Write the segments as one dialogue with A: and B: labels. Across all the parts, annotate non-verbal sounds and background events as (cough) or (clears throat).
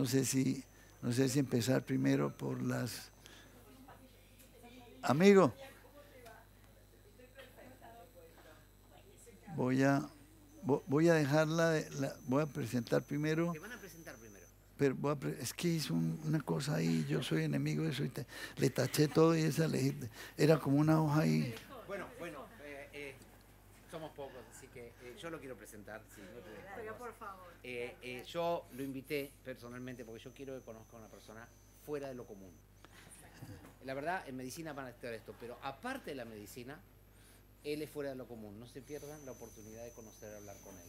A: No sé si, no sé si empezar primero por las... Amigo, voy a, voy a dejarla, voy a presentar primero. van a presentar primero? es que hizo una cosa ahí, yo soy enemigo de eso, y le taché todo y esa le, era como una hoja ahí.
B: Eh, yo lo quiero presentar. Sí, por favor. Eh, eh, yo lo invité personalmente porque yo quiero que conozca a una persona fuera de lo común. La verdad, en medicina van a estar esto, pero aparte de la medicina, él es fuera de lo común. No se pierdan la oportunidad de conocer y hablar con él.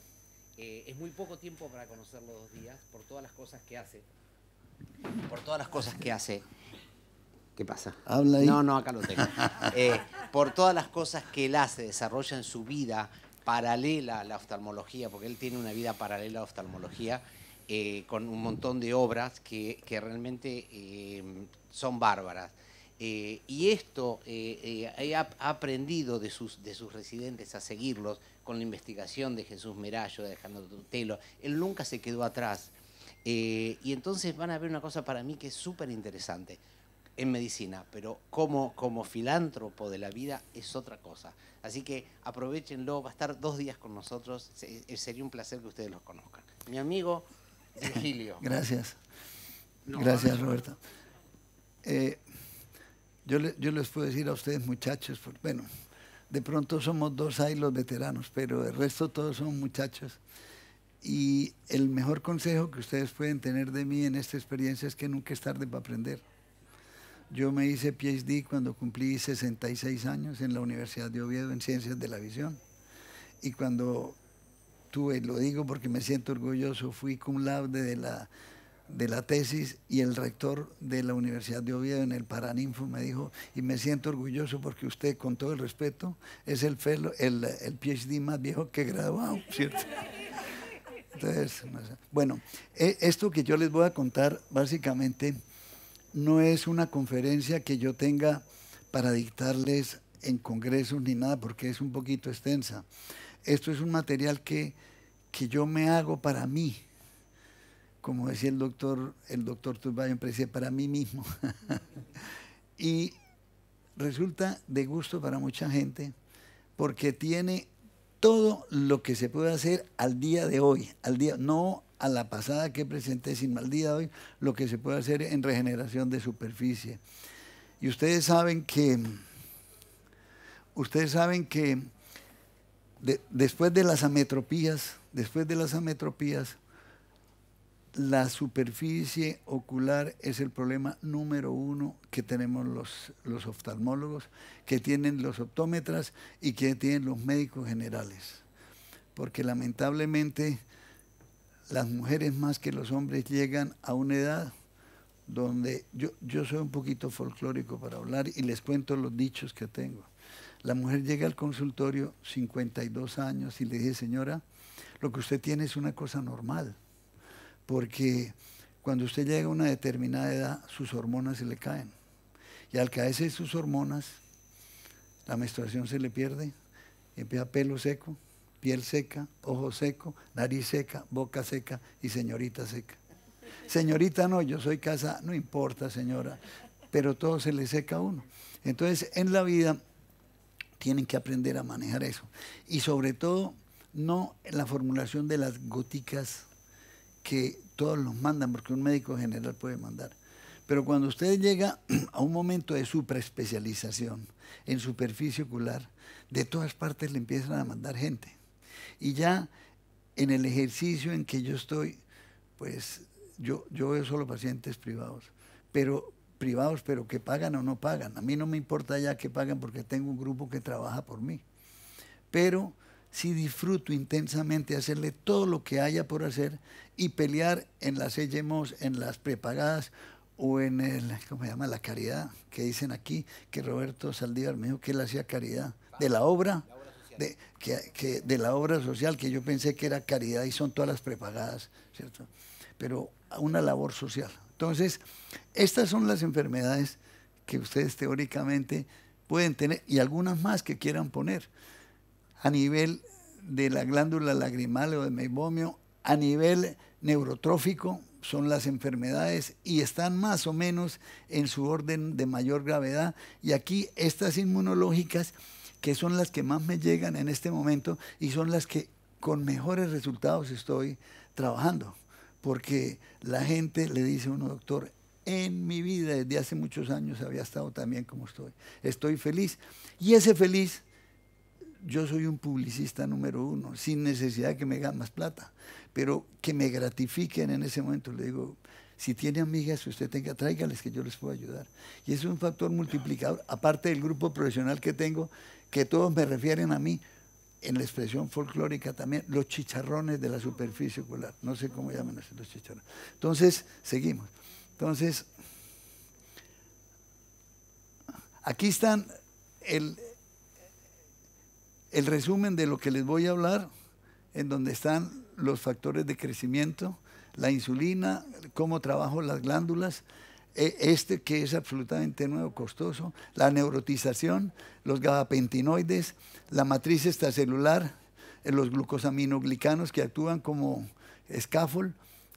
B: es muy poco tiempo para conocerlo dos días por todas las cosas que hace. Por todas las cosas que hace. ¿Qué pasa? Habla No, no, acá lo tengo. por todas las cosas que él hace, desarrolla en su vida, paralela a la oftalmología, porque él tiene una vida paralela a la oftalmología, eh, con un montón de obras que, realmente eh, son bárbaras. Eh, y esto ha, aprendido de sus, de sus residentes a seguirlos con la investigación de Jesús Merallo, de Alejandro Tutelo. Él nunca se quedó atrás. y entonces van a ver una cosa para mí que es súper interesante en medicina, pero como, como filántropo de la vida es otra cosa. Así que aprovechenlo, va a estar dos días con nosotros, eh, sería un placer que ustedes los conozcan. Mi amigo Virgilio. Gracias.
A: Gracias, Roberto. Eh, yo, les puedo decir a ustedes, muchachos, por, bueno, de pronto somos dos ahí los veteranos, pero el resto todos son muchachos. Y el mejor consejo que ustedes pueden tener de mí en esta experiencia es que nunca es tarde para aprender yo me hice PhD cuando cumplí 66 años en la Universidad de Oviedo en Ciencias de la Visión. Y cuando tuve, lo digo porque me siento orgulloso, fui con laude de la, de la tesis y el rector de la Universidad de Oviedo en el Paraninfo me dijo, y me siento orgulloso porque usted, con todo el respeto, es el, el, PhD más viejo que he graduado, (laughs) ¿cierto? Entonces, bueno, e, esto que yo les voy a contar básicamente no es una conferencia que yo tenga para dictarles en congresos ni nada, porque es un poquito extensa. Esto es un material que, yo me hago para mí, como decía el doctor, el doctor Turbayo, para mí mismo. (laughs) y resulta de gusto para mucha gente, porque tiene todo lo que se puede hacer al día de hoy, al día, no a la pasada que presenté sin mal día hoy, lo que se puede hacer en regeneración de superficie. Y ustedes saben que, ustedes saben que después de las ametropías, después de las ametropías, la superficie ocular es el problema número uno que tenemos los, los, oftalmólogos, que tienen los optómetras y que tienen los médicos generales. Porque lamentablemente las mujeres más que los hombres llegan a una edad donde yo, yo soy un poquito folclórico para hablar y les cuento los dichos que tengo. La mujer llega al consultorio 52 años y le dice, señora, lo que usted tiene es una cosa normal, porque cuando usted llega a una determinada edad, sus hormonas se le caen. Y al caerse sus hormonas, la menstruación se le pierde, empieza pelo seco, piel seca, ojo seco, nariz seca, boca seca y señorita seca. Señorita no, yo soy casa, no importa señora, pero todo se le seca a uno. Entonces en la vida tienen que aprender a manejar eso. Y sobre todo, no la formulación de las goticas que todos los mandan, porque un médico general puede mandar. Pero cuando usted llega (clears throat) a un momento de supraespecialización en superficie ocular, de todas partes le empiezan a mandar gente. Y ya en el ejercicio en que yo estoy, pues yo, yo veo solo pacientes privados, pero privados, pero que pagan o no pagan. A mí no me importa ya que pagan porque tengo un grupo que trabaja por mí. Pero sí disfruto intensamente hacerle todo lo que haya por hacer y pelear en las hemos en las prepagadas o en el, ¿cómo se llama? La caridad, que dicen aquí, que Roberto Saldívar me dijo que él hacía caridad, de la obra de, que, de la obra social, que yo pensé que era caridad y son todas las prepagadas, ¿cierto? Pero una labor social. Entonces, estas son las enfermedades que ustedes teóricamente pueden tener y algunas más que quieran poner a nivel de la glándula lagrimal o de meibomio, a nivel neurotrófico son las enfermedades y están más o menos en su orden de mayor gravedad y aquí estas inmunológicas que son las que más me llegan en este momento y son las que con mejores resultados estoy trabajando. Porque la gente le dice a uno, doctor, en mi vida desde hace muchos años había estado tan como estoy. Estoy feliz. Y ese feliz, yo soy un publicista número uno, sin necesidad de que me hagan más plata, pero que me gratifiquen en ese momento. Le digo, si tiene amigas que usted tenga, tráigales que yo les puedo ayudar. Y es un factor multiplicador, aparte del grupo profesional que tengo, que todos me refieren a mí en la expresión folclórica también, los chicharrones de la superficie ocular. No sé cómo llaman a los chicharrones. Entonces, seguimos. Entonces, aquí están el, el resumen de lo que les voy a hablar, en donde están los factores de crecimiento, la insulina, cómo trabajo las glándulas, e, este que es absolutamente nuevo, costoso, la neurotización, los gabapentinoides, la matriz extracelular, eh, los glucosaminoglicanos que actúan como scaffold,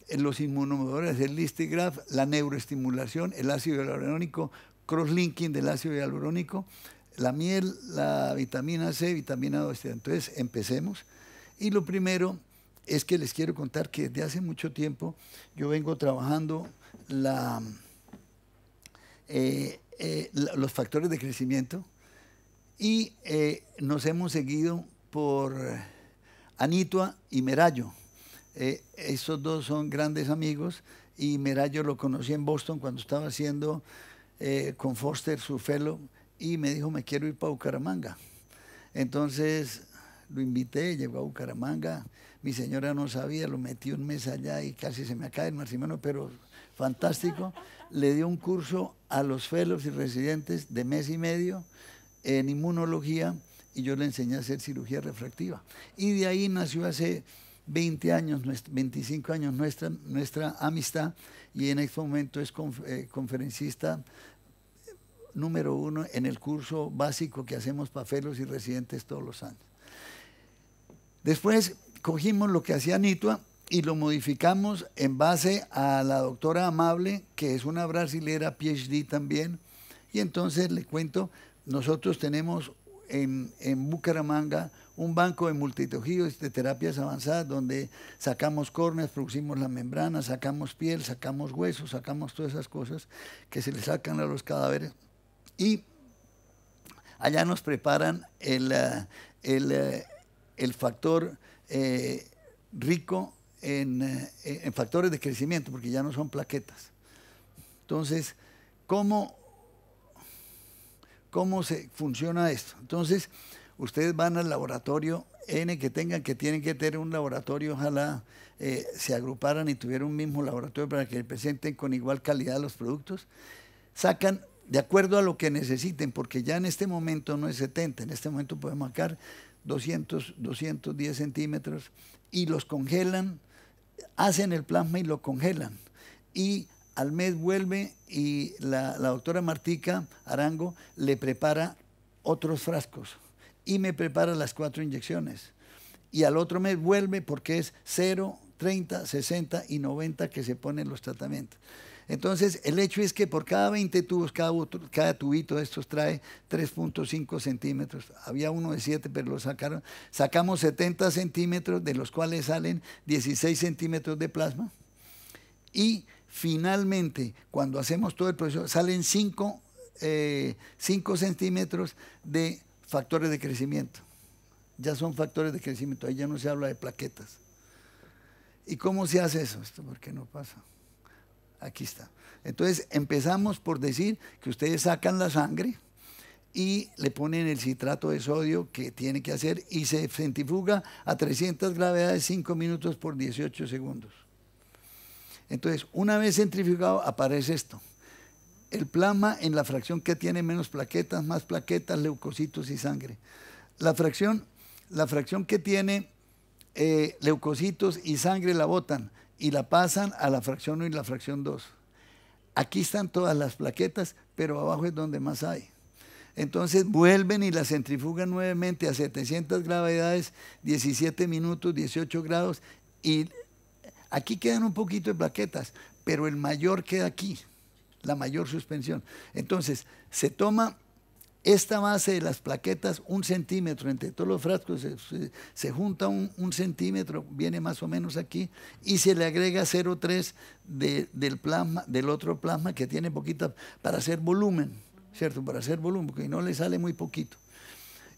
A: eh, los inmunomodores, el listigraf, la neuroestimulación, el ácido hialurónico, crosslinking del ácido hialurónico, la miel, la vitamina C, vitamina D. Este, entonces, empecemos. Y lo primero es que les quiero contar que desde hace mucho tiempo yo vengo trabajando la eh, eh, los factores de crecimiento y eh, nos hemos seguido por Anitua y Merayo. estos dos son grandes amigos y Merayo lo conocí en Boston cuando estaba haciendo con Foster su fellow y me dijo me quiero ir para Bucaramanga. Entonces lo invité, llegó a Bucaramanga, mi señora no sabía, lo metí un mes allá y casi se me acaba el marcimano, pero fantástico le dio un curso a los felos y residentes de mes y medio en inmunología y yo le enseñé a hacer cirugía refractiva. Y de ahí nació hace 20 años, 25 años nuestra, nuestra amistad y en este momento es eh, conferencista número uno en el curso básico que hacemos para felos y residentes todos los años. Después cogimos lo que hacía Nitua y lo modificamos en base a la doctora Amable, que es una brasilera PhD también. Y entonces le cuento, nosotros tenemos en, Bucaramanga un banco de multitojidos de terapias avanzadas donde sacamos córneas, producimos la membrana, sacamos piel, sacamos huesos, sacamos todas esas cosas que se le sacan a los cadáveres. Y allá nos preparan el, eh, eh, factor eh, rico eh, en, factores de crecimiento, porque ya no son plaquetas. Entonces, ¿cómo, cómo se funciona esto? Entonces, ustedes van al laboratorio N que tengan, que tienen que tener un laboratorio, ojalá eh, se agruparan y tuvieran un mismo laboratorio para que presenten con igual calidad los productos, sacan de acuerdo a lo que necesiten, porque ya en este momento no es 70, en este momento podemos sacar 200, 210 centímetros y los congelan hacen el plasma y lo congelan. Y al mes vuelve y la, doctora Martica Arango le prepara otros frascos y me prepara las cuatro inyecciones. Y al otro mes vuelve porque es 0, 30, 60 y 90 que se ponen los tratamientos. Entonces, el hecho es que por cada 20 tubos, cada, cada tubito de estos trae 3.5 centímetros. Había uno de 7, pero lo sacaron. Sacamos 70 centímetros, de los cuales salen 16 centímetros de plasma. Y finalmente, cuando hacemos todo el proceso, salen 5, eh, centímetros de factores de crecimiento. Ya son factores de crecimiento, ahí ya no se habla de plaquetas. ¿Y cómo se hace eso? Esto, ¿Por qué no pasa? Aquí está. Entonces empezamos por decir que ustedes sacan la sangre y le ponen el citrato de sodio que tiene que hacer y se centrifuga a 300 gravedades 5 minutos por 18 segundos. Entonces, una vez centrifugado aparece esto. El plasma en la fracción que tiene menos plaquetas, más plaquetas, leucocitos y sangre. La fracción, la fracción que tiene eh, leucocitos y sangre la botan y la pasan a la fracción 1 y la fracción 2. Aquí están todas las plaquetas, pero abajo es donde más hay. Entonces vuelven y la centrifugan nuevamente a 700 gravedades, 17 minutos, 18 grados, y aquí quedan un poquito de plaquetas, pero el mayor queda aquí, la mayor suspensión. Entonces se toma esta base de las plaquetas, un centímetro, entre todos los frascos se, junta un, centímetro, viene más o menos aquí, y se le agrega 0,3 del plasma, del otro plasma que tiene poquita, para hacer volumen, ¿cierto? Para hacer volumen, porque no le sale muy poquito.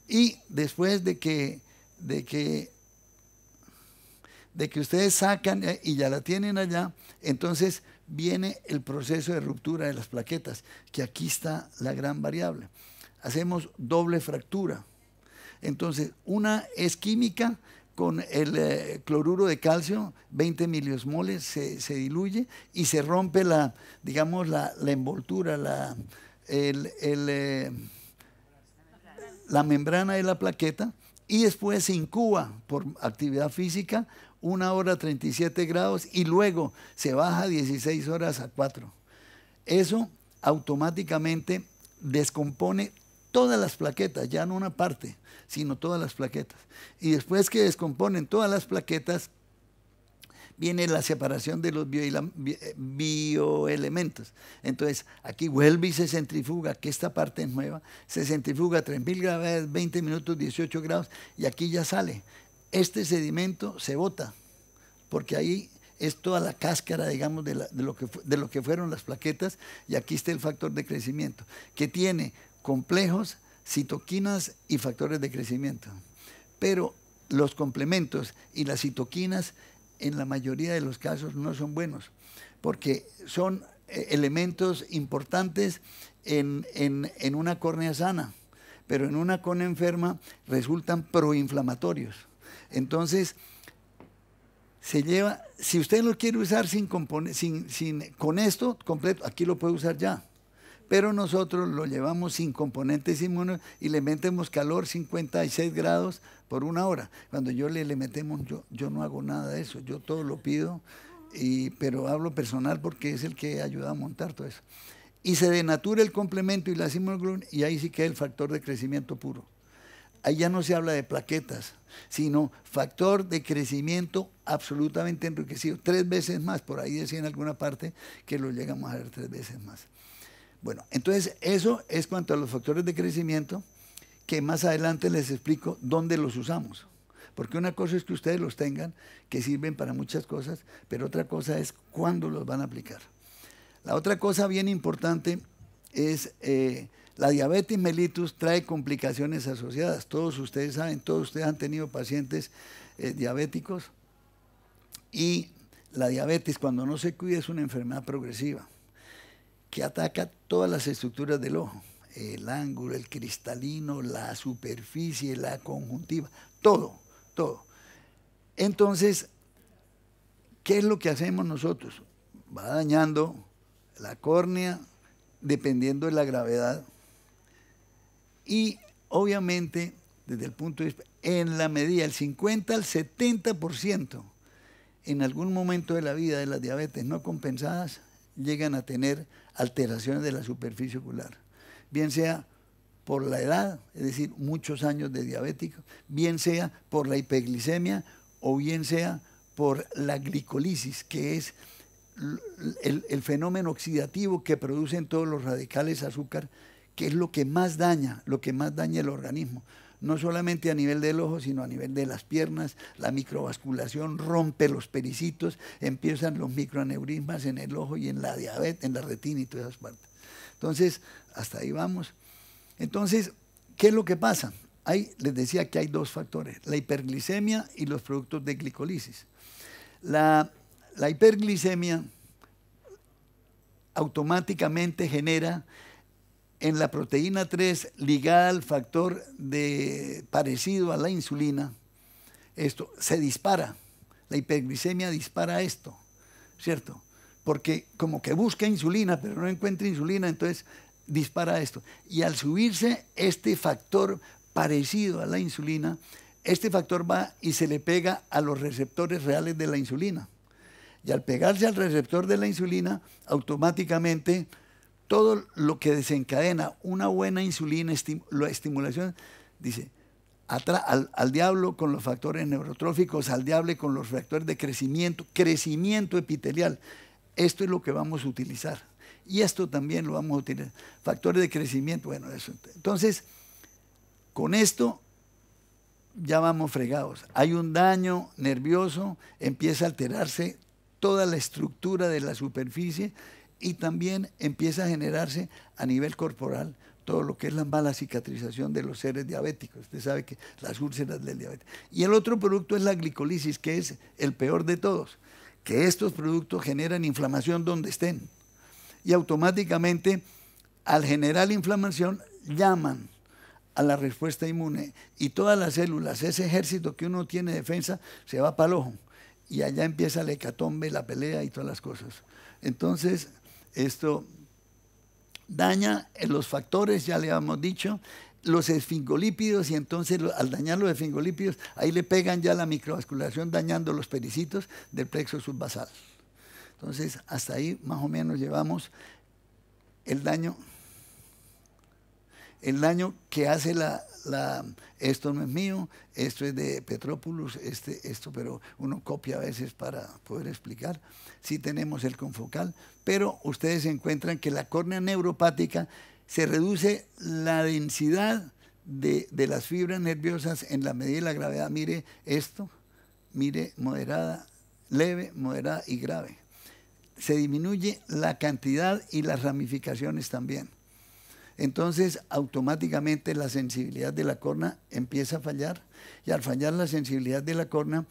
A: Y después de que, de que, ustedes sacan eh, y ya la tienen allá, entonces viene el proceso de ruptura de las plaquetas, que aquí está la gran variable hacemos doble fractura. Entonces, una es química con el eh, cloruro de calcio, 20 miliosmoles, se, se, diluye y se rompe la, digamos, la, envoltura, la, eh, la membrana de la plaqueta y después se incuba por actividad física una hora 37 grados y luego se baja 16 horas a 4. Eso automáticamente descompone todas las plaquetas, ya no una parte, sino todas las plaquetas. Y después que descomponen todas las plaquetas, viene la separación de los eh, bioelementos. Entonces, aquí vuelve y se centrifuga, que esta parte es nueva, se centrifuga a 3.000 grados, 20 minutos, 18 grados, y aquí ya sale. Este sedimento se bota, porque ahí es toda la cáscara, digamos, de, lo que, de lo que fueron las plaquetas, y aquí está el factor de crecimiento, que tiene complejos, citoquinas y factores de crecimiento. Pero los complementos y las citoquinas en la mayoría de los casos no son buenos, porque son eh, elementos importantes en, una córnea sana, pero en una córnea enferma resultan proinflamatorios. Entonces, se lleva, si usted lo quiere usar sin, con esto completo, aquí lo puede usar ya pero nosotros lo llevamos sin componentes inmunos y le metemos calor 56 grados por una hora. Cuando yo le, metemos, yo, no hago nada de eso, yo todo lo pido, pero hablo personal porque es el que ayuda a montar todo eso. Y se denatura el complemento y la simulacrum y ahí sí queda el factor de crecimiento puro. Ahí ya no se habla de plaquetas, sino factor de crecimiento absolutamente enriquecido, tres veces más, por ahí decía en alguna parte que lo llegamos a ver tres veces más. Bueno, entonces eso es cuanto a los factores de crecimiento que más adelante les explico dónde los usamos. Porque una cosa es que ustedes los tengan, que sirven para muchas cosas, pero otra cosa es cuándo los van a aplicar. La otra cosa bien importante es eh, la diabetes mellitus trae complicaciones asociadas. Todos ustedes saben, todos ustedes han tenido pacientes eh, diabéticos y la diabetes cuando no se cuida es una enfermedad progresiva que ataca todas las estructuras del ojo, el ángulo, el cristalino, la superficie, la conjuntiva, todo, todo. Entonces, ¿qué es lo que hacemos nosotros? Va dañando la córnea dependiendo de la gravedad y obviamente desde el punto de vista, en la medida, del 50 al 70% en algún momento de la vida de las diabetes no compensadas llegan a tener alteraciones de la superficie ocular, bien sea por la edad, es decir, muchos años de diabético, bien sea por la hiperglicemia o bien sea por la glicolisis, que es el, el, fenómeno oxidativo que producen todos los radicales azúcar, que es lo que más daña, lo que más daña el organismo no solamente a nivel del ojo, sino a nivel de las piernas, la microvasculación rompe los pericitos, empiezan los microaneurismas en el ojo y en la diabetes, en la retina y todas esas partes. Entonces, hasta ahí vamos. Entonces, ¿qué es lo que pasa? les decía que hay dos factores, la hiperglicemia y los productos de glicolisis. La, la hiperglicemia automáticamente genera en la proteína 3 ligada al factor de, parecido a la insulina, esto se dispara. La hiperglicemia dispara esto, ¿cierto? Porque como que busca insulina, pero no encuentra insulina, entonces dispara esto. Y al subirse este factor parecido a la insulina, este factor va y se le pega a los receptores reales de la insulina. Y al pegarse al receptor de la insulina, automáticamente todo lo que desencadena una buena insulina, la estimulación, dice, al, al, diablo con los factores neurotróficos, al diablo con los factores de crecimiento, crecimiento epitelial. Esto es lo que vamos a utilizar. Y esto también lo vamos a utilizar. Factores de crecimiento, bueno, eso. Entonces, con esto ya vamos fregados. Hay un daño nervioso, empieza a alterarse toda la estructura de la superficie y también empieza a generarse a nivel corporal todo lo que es la mala cicatrización de los seres diabéticos. Usted sabe que las úlceras del diabetes. Y el otro producto es la glicolisis, que es el peor de todos, que estos productos generan inflamación donde estén. Y automáticamente, al generar inflamación, llaman a la respuesta inmune y todas las células, ese ejército que uno tiene defensa, se va para el ojo. Y allá empieza la hecatombe, la pelea y todas las cosas. Entonces, esto daña los factores, ya le habíamos dicho, los esfingolípidos y entonces al dañar los esfingolípidos, ahí le pegan ya la microvasculación dañando los pericitos del plexo subbasal. Entonces, hasta ahí más o menos llevamos el daño el daño que hace la, esto no es mío, esto es de Petrópolis, este, esto, pero uno copia a veces para poder explicar. Sí tenemos el confocal, pero ustedes encuentran que la córnea neuropática se reduce la densidad de, de las fibras nerviosas en la medida de la gravedad. Mire esto, mire moderada, leve, moderada y grave. Se disminuye la cantidad y las ramificaciones también entonces automáticamente la sensibilidad de la corna empieza a fallar y al fallar la sensibilidad de la corna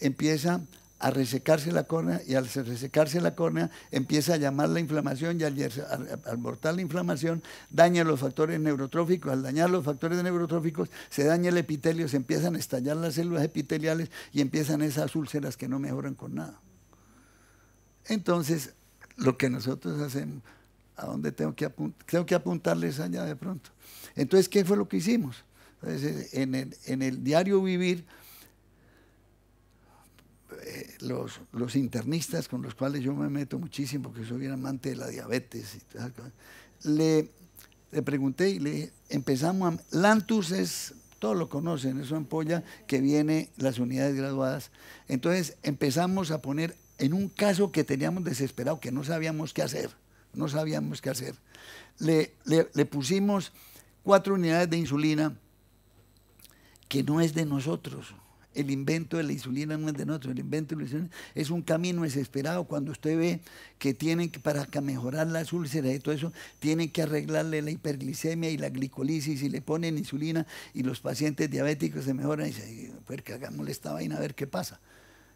A: empieza a resecarse la corna y al resecarse la corna empieza a llamar la inflamación y al, al, la inflamación daña los factores neurotróficos, al dañar los factores neurotróficos se daña el epitelio, se empiezan a estallar las células epiteliales y empiezan esas úlceras que no mejoran con nada. Entonces, lo que nosotros hacemos, a dónde tengo que, tengo que apuntarles allá de pronto. Entonces, ¿qué fue lo que hicimos? Entonces, en, el, diario Vivir, eh, los, internistas con los cuales yo me meto muchísimo, porque soy un amante de la diabetes le, pregunté y le empezamos a... Lantus es, todos lo conocen, es una ampolla que viene las unidades graduadas. Entonces empezamos a poner en un caso que teníamos desesperado, que no sabíamos qué hacer no sabíamos qué hacer. Le, pusimos cuatro unidades de insulina que no es de nosotros. El invento de la insulina no es de nosotros, el invento de la insulina es un camino desesperado. Cuando usted ve que tienen que, para mejorar las úlceras y todo eso, tienen que arreglarle la hiperglicemia y la glicolisis y le ponen insulina y los pacientes diabéticos se mejoran y dicen, pues que hagamos esta vaina a ver qué pasa,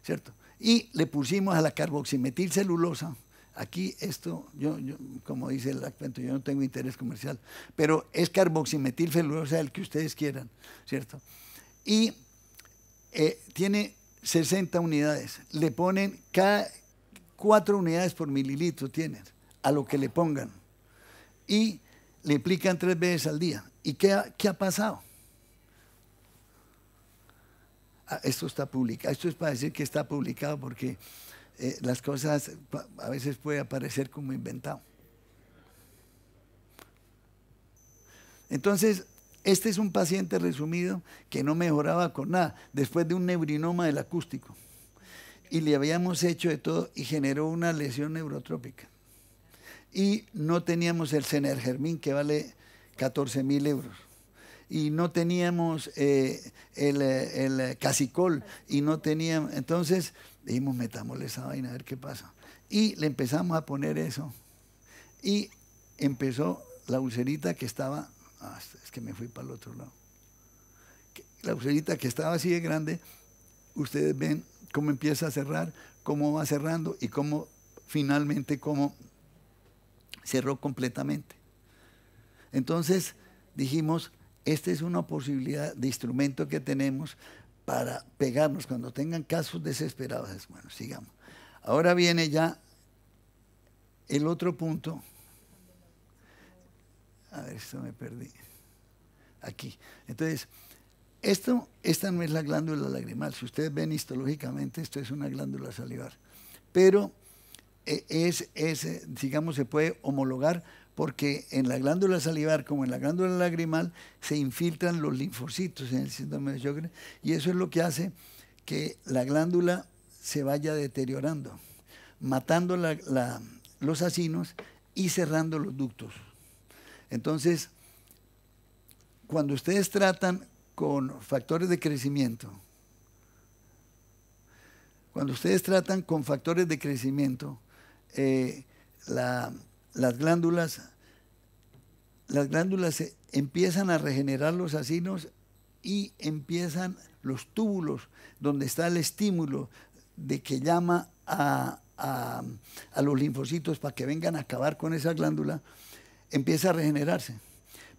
A: ¿cierto? Y le pusimos a la carboximetil celulosa Aquí esto, yo, como dice el yo no tengo interés comercial, pero es sea el que ustedes quieran, ¿cierto? Y eh, tiene 60 unidades. Le ponen cada 4 unidades por mililitro, tienen, a lo que le pongan. Y le aplican tres veces al día. ¿Y qué ha, qué ha pasado? Ah, esto está publicado. Esto es para decir que está publicado porque eh, las cosas a veces puede aparecer como inventado. Entonces, este es un paciente resumido que no mejoraba con nada, después de un neurinoma del acústico. Y le habíamos hecho de todo y generó una lesión neurotrópica. Y no teníamos el Cenergermín, que vale 14 mil euros. Y no teníamos eh, el, eh, el, casicol. Y no teníamos. Entonces, Dijimos, metámosle esa vaina a ver qué pasa. Y le empezamos a poner eso. Y empezó la ulcerita que estaba, ah, es que me fui para el otro lado. La ulcerita que estaba así de grande, ustedes ven cómo empieza a cerrar, cómo va cerrando y cómo finalmente cómo cerró completamente. Entonces dijimos, esta es una posibilidad de instrumento que tenemos para pegarnos cuando tengan casos desesperados. Bueno, sigamos. Ahora viene ya el otro punto. A ver, esto me perdí. Aquí. Entonces, esto, esta no es la glándula lagrimal. Si ustedes ven histológicamente, esto es una glándula salivar. Pero eh, es, es, eh, digamos, se puede homologar porque en la glándula salivar como en la glándula lagrimal se infiltran los linfocitos en el síndrome de Sjögren y eso es lo que hace que la glándula se vaya deteriorando, matando los asinos y cerrando los ductos. Entonces, cuando ustedes tratan con factores de crecimiento, cuando ustedes tratan con factores de crecimiento, eh, la, las glándulas, las glándulas empiezan a regenerar los asinos y empiezan los túbulos donde está el estímulo de que llama a, los linfocitos para que vengan a acabar con esa glándula, empieza a regenerarse.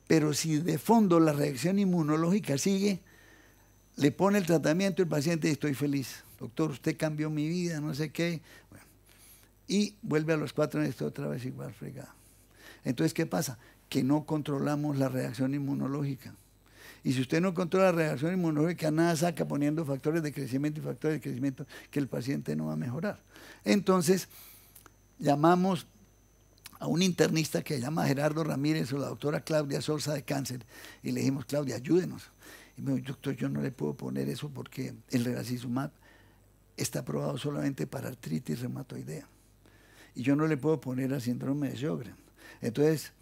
A: Pero si de fondo la reacción inmunológica sigue, le pone el tratamiento el paciente y estoy feliz. Doctor, usted cambió mi vida, no sé qué y vuelve a los cuatro meses otra vez igual fregada. Entonces, ¿qué pasa? Que no controlamos la reacción inmunológica. Y si usted no controla la reacción inmunológica, nada saca poniendo factores de crecimiento y factores de crecimiento que el paciente no va a mejorar. Entonces, llamamos a un internista que se llama Gerardo Ramírez o la doctora Claudia Sorza de cáncer y le dijimos, Claudia, ayúdenos. Y me dijo, doctor, yo no le puedo poner eso porque el relacizumab está aprobado solamente para artritis reumatoidea y yo no le puedo poner a síndrome de Sjögren. Entonces,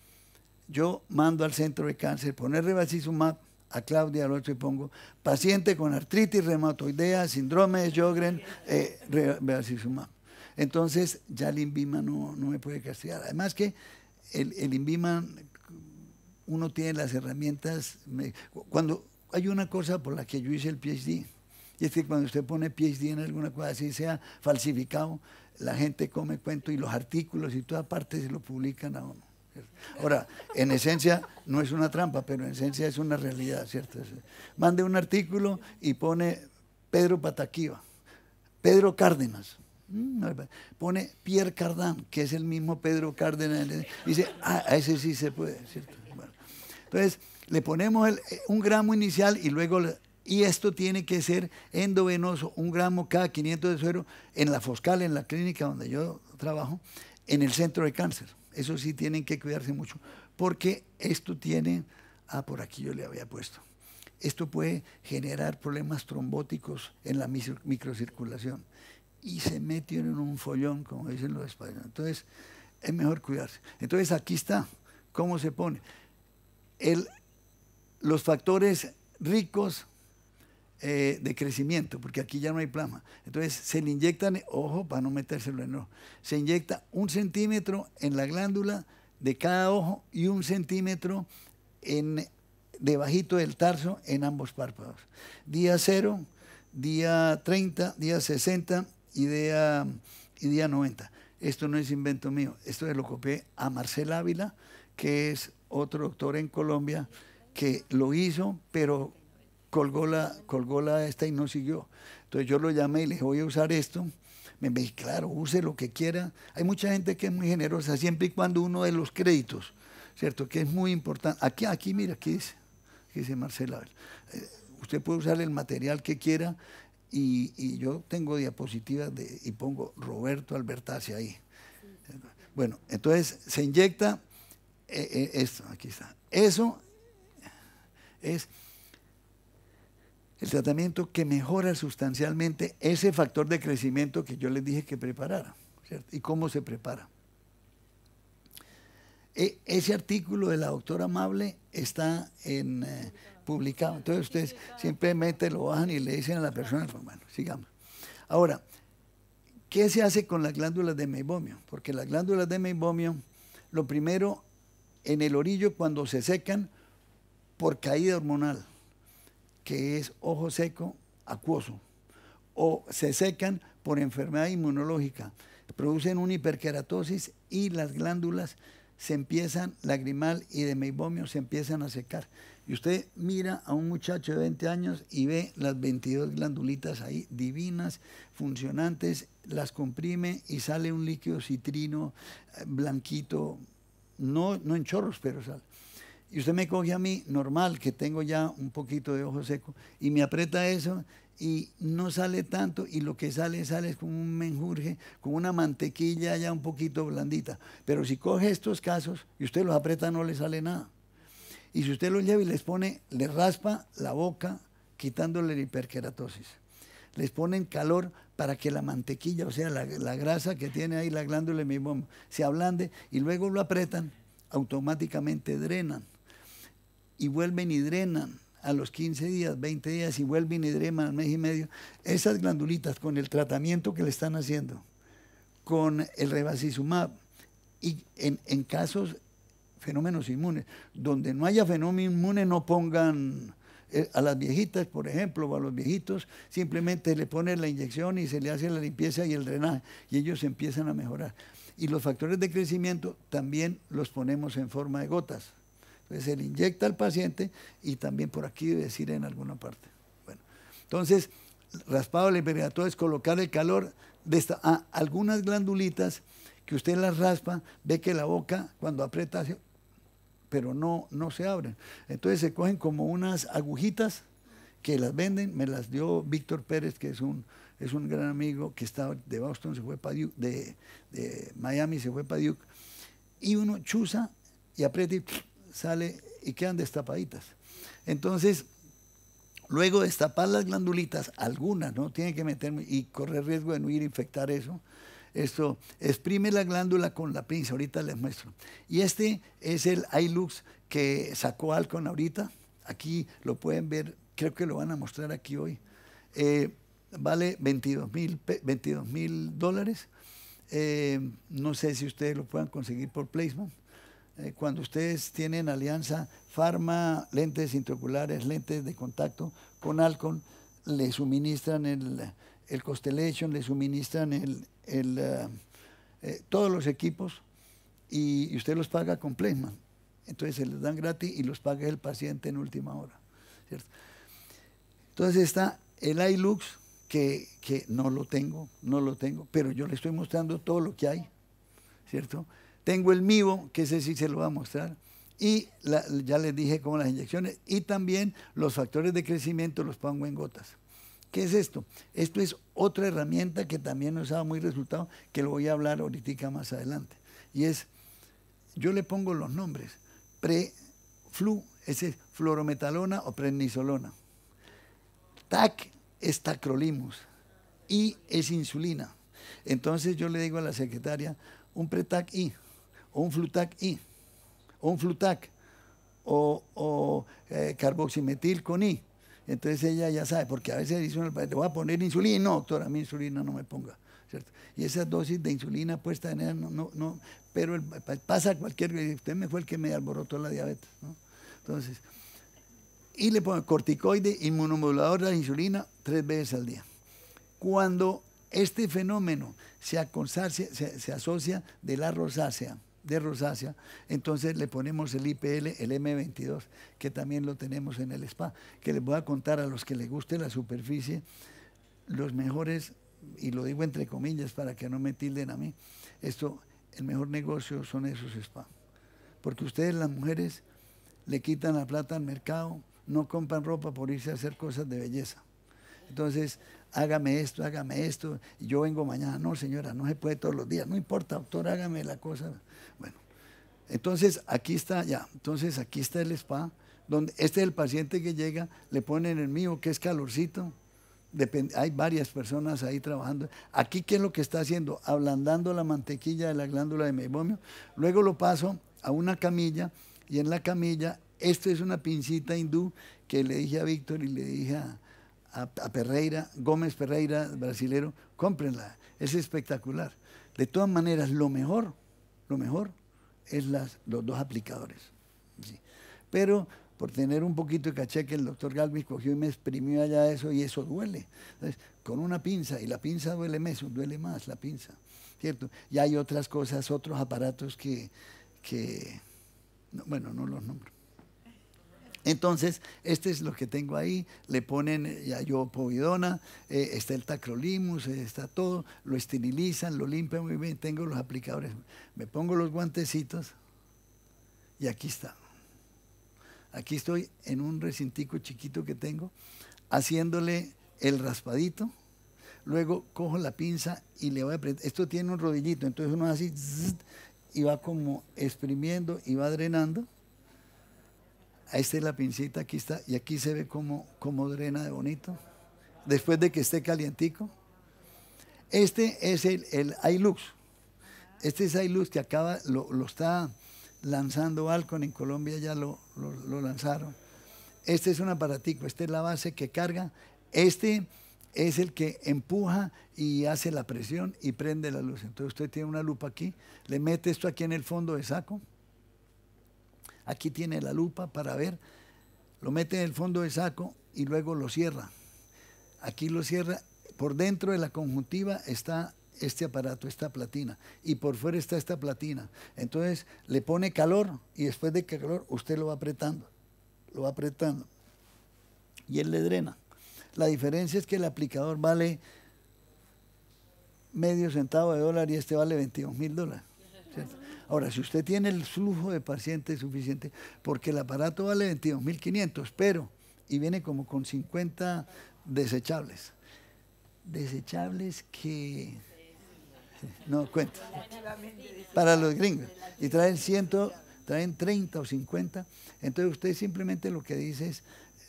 A: yo mando al centro de cáncer poner Rebacizumab a Claudia al otro y pongo paciente con artritis reumatoidea, síndrome de Sjögren, eh, Entonces, ya el INVIMA no, me puede castigar. Además que el, el uno tiene las herramientas. cuando hay una cosa por la que yo hice el PhD, y es que cuando usted pone PhD en alguna cosa, así sea falsificado, la gente come cuento y los artículos y toda parte se lo publican a uno. Ahora, en esencia no es una trampa, pero en esencia es una realidad, ¿cierto? Mande un artículo y pone Pedro Pataquiva, Pedro Cárdenas, mm, pone Pierre Cardán, que es el mismo Pedro Cárdenas, dice, ah, a ese sí se puede, ¿cierto? entonces, le ponemos eh, un gramo inicial y luego le, y esto tiene que ser endovenoso, un gramo cada 500 de suero en la Foscal, en la clínica donde yo trabajo, en el centro de cáncer. Eso sí tienen que cuidarse mucho, porque esto tiene, ah, por aquí yo le había puesto, esto puede generar problemas trombóticos en la microcirculación. Y se metió en un follón, como dicen los españoles. Entonces, es mejor cuidarse. Entonces, aquí está cómo se pone. El, los factores ricos eh, de crecimiento, porque aquí ya no hay plasma. Entonces se le inyectan, ojo, para no metérselo en el ojo, se inyecta un centímetro en la glándula de cada ojo y un centímetro en, debajito del tarso en ambos párpados. Día 0, día 30, día 60 y día, y día 90. Esto no es invento mío, esto se lo copié a Marcel Ávila, que es otro doctor en Colombia, que lo hizo, pero colgó la, colgó la esta y no siguió. Entonces yo lo llamé y le dije, voy a usar esto. Me dije, claro, use lo que quiera. Hay mucha gente que es muy generosa, siempre y cuando uno de los créditos, ¿cierto? Que es muy importante. Aquí, aquí mira, aquí dice, aquí dice Marcela. Eh, usted puede usar el material que quiera y, yo tengo diapositivas de, y pongo Roberto Albertazzi ahí. Bueno, entonces se inyecta eh, eh, esto, aquí está. Eso es el tratamiento que mejora sustancialmente ese factor de crecimiento que yo les dije que preparara, ¿Y cómo se prepara? E, ese artículo de la doctora Amable está en, eh, publicado. Entonces ustedes simplemente lo bajan y le dicen a la persona, pues, bueno, sigamos. Ahora, ¿qué se hace con las glándulas de meibomio? Porque las glándulas de meibomio, lo primero, en el orillo cuando se secan por caída hormonal, que es ojo seco acuoso, o se secan por enfermedad inmunológica, producen una hiperkeratosis y las glándulas se empiezan, lagrimal y de meibomio, se empiezan a secar. Y usted mira a un muchacho de 20 años y ve las 22 glandulitas ahí, divinas, funcionantes, las comprime y sale un líquido citrino, eh, blanquito, no, no en chorros, pero sale. Y usted me coge a mí, normal, que tengo ya un poquito de ojo seco, y me aprieta eso y no sale tanto, y lo que sale, sale es como un menjurje, con una mantequilla ya un poquito blandita. Pero si coge estos casos y usted los aprieta, no le sale nada. Y si usted los lleva y les pone, le raspa la boca, quitándole la hiperqueratosis, Les ponen calor para que la mantequilla, o sea, la, grasa que tiene ahí la glándula mi se ablande y luego lo aprietan, automáticamente drenan y vuelven y drenan a los 15 días, 20 días y vuelven y drenan al mes y medio, esas glandulitas con el tratamiento que le están haciendo, con el revacizumab, y en, en casos, fenómenos inmunes, donde no haya fenómeno inmune no pongan eh, a las viejitas, por ejemplo, o a los viejitos, simplemente le ponen la inyección y se le hace la limpieza y el drenaje y ellos empiezan a mejorar. Y los factores de crecimiento también los ponemos en forma de gotas. Entonces, se le inyecta al paciente y también por aquí debe decir en alguna parte. Bueno, entonces, raspado la todo es colocar el calor de esta, algunas glandulitas que usted las raspa, ve que la boca cuando aprieta, pero no, no se abren. Entonces se cogen como unas agujitas que las venden, me las dio Víctor Pérez, que es un, es un gran amigo que está de Boston, se fue para Duke, de, de Miami se fue para Duke, y uno chuza y aprieta y sale y quedan destapaditas. Entonces, luego de destapar las glandulitas, algunas, ¿no? Tiene que meterme y correr riesgo de no ir a infectar eso. Esto, exprime la glándula con la pinza, ahorita les muestro. Y este es el iLux que sacó Alcon ahorita. Aquí lo pueden ver, creo que lo van a mostrar aquí hoy. Eh, vale 22 mil dólares. Eh, no sé si ustedes lo puedan conseguir por placement. Eh, cuando ustedes tienen alianza Farma, lentes intraoculares, lentes de contacto con Alcon, le suministran el, el Constellation, le suministran el, eh, eh, todos los equipos y, usted los paga con Entonces se les dan gratis y los paga el paciente en última hora. ¿cierto? Entonces está el iLux, que, que no lo tengo, no lo tengo, pero yo le estoy mostrando todo lo que hay, ¿cierto? Tengo el Mivo, que ese sí se lo voy a mostrar. Y ya les dije cómo las inyecciones. Y también los factores de crecimiento los pongo en gotas. ¿Qué es esto? Esto es otra herramienta que también nos ha dado muy resultado, que lo voy a hablar ahorita más adelante. Y es, yo le pongo los nombres. Pre-flu, ese es fluorometalona o prednisolona. TAC es tacrolimus. Y es insulina. Entonces yo le digo a la secretaria, un pre-tac y o un flutac I, o un flutac, o, o eh, carboximetil con I. Entonces ella ya sabe, porque a veces dice al pues, voy a poner insulina, no, doctor, a mí insulina no me ponga. ¿cierto? Y esa dosis de insulina puesta en ella, no, no, no, pero pasa cualquier, usted me fue el que me alborotó la diabetes. ¿no? Entonces, y le pongo corticoide, inmunomodulador de la insulina, tres veces al día. Cuando este fenómeno se, se asocia de la rosácea, de rosácea, entonces le ponemos el IPL, el M22, que también lo tenemos en el spa, que les voy a contar a los que les guste la superficie, los mejores, y lo digo entre comillas para que no me tilden a mí, esto, el mejor negocio son esos spa, porque ustedes las mujeres le quitan la plata al mercado, no compran ropa por irse a hacer cosas de belleza. Entonces, hágame esto, hágame esto, y yo vengo mañana. No, señora, no se puede todos los días. No importa, doctor, hágame la cosa. Bueno, entonces aquí está ya, entonces aquí está el spa, donde este es el paciente que llega, le ponen el mío, que es calorcito. hay varias personas ahí trabajando. Aquí, ¿qué es lo que está haciendo? Ablandando la mantequilla de la glándula de meibomio. Luego lo paso a una camilla y en la camilla, esto es una pincita hindú que le dije a Víctor y le dije a, a, Pereira, Gómez Pereira, brasilero, cómprenla, es espectacular. De todas maneras, lo mejor, lo mejor es las, los dos aplicadores. Pero por tener un poquito de caché que el doctor Galvis cogió y me exprimió allá eso y eso duele. con una pinza, y la pinza duele menos, duele más la pinza, ¿cierto? Y hay otras cosas, otros aparatos que, bueno, no los nombro. Entonces, este es lo que tengo ahí. Le ponen eh, yo povidona, eh, está el tacrolimus, eh, está todo. Lo esterilizan, lo limpian muy bien. Tengo los aplicadores. Me pongo los guantecitos y aquí está. Aquí estoy en un recintico chiquito que tengo, haciéndole el raspadito. Luego cojo la pinza y le voy a Esto tiene un rodillito, entonces uno hace así y va como exprimiendo y va drenando esta es la pincita, aquí está, y aquí se ve cómo, drena de bonito, después de que esté calientico. Este es el, el iLux, este es iLux que acaba, lo, está lanzando Alcon, en Colombia ya lo, lo lanzaron. Este es un aparatico, esta es la base que carga, este es el que empuja y hace la presión y prende la luz. Entonces usted tiene una lupa aquí, le mete esto aquí en el fondo de saco, Aquí tiene la lupa para ver. Lo mete en el fondo de saco y luego lo cierra. Aquí lo cierra. Por dentro de la conjuntiva está este aparato, esta platina, y por fuera está esta platina. Entonces le pone calor y después de calor usted lo va apretando, lo va apretando y él le drena. La diferencia es que el aplicador vale medio centavo de dólar y este vale 22 mil dólares. Ahora, si usted tiene el flujo de pacientes suficiente, porque el aparato vale 22.500, pero, y viene como con 50 desechables. Desechables que... No, cuenta. Para los gringos. Y traen, 100, traen 30 o 50. Entonces usted simplemente lo que dice es,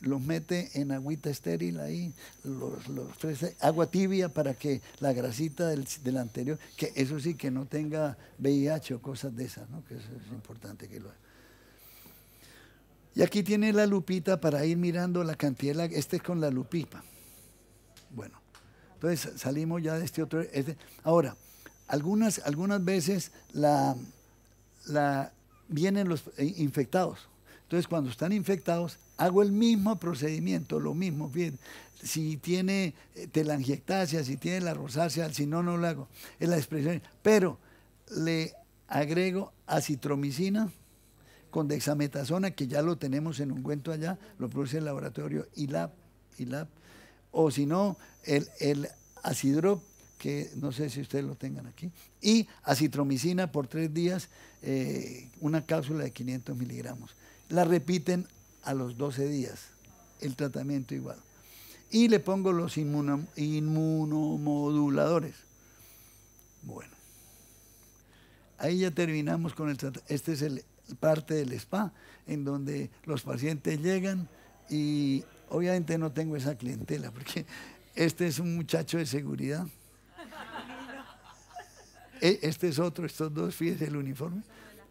A: los mete en agüita estéril ahí, los, ofrece agua tibia para que la grasita del, anterior, que eso sí, que no tenga VIH o cosas de esas, ¿no? que eso es importante que lo haga. Y aquí tiene la lupita para ir mirando la cantidad, este es con la lupipa. Bueno, entonces salimos ya de este otro. Este. Ahora, algunas, algunas veces la, la, vienen los eh, infectados. Entonces, cuando están infectados, hago el mismo procedimiento, lo mismo. bien. Si tiene eh, telangiectasia, si tiene la rosácea, si no, no lo hago. Es la expresión. Pero le agrego acitromicina con dexametasona, que ya lo tenemos en un cuento allá, lo produce el laboratorio ILAP, O si no, el, el acidrop, que no sé si ustedes lo tengan aquí, y acitromicina por tres días, eh, una cápsula de 500 miligramos. La repiten a los 12 días. El tratamiento igual. Y le pongo los inmunomoduladores. Bueno. Ahí ya terminamos con el tratamiento. Este es el parte del spa, en donde los pacientes llegan y obviamente no tengo esa clientela, porque este es un muchacho de seguridad. (laughs) E, este es otro, estos dos, fíjese el uniforme.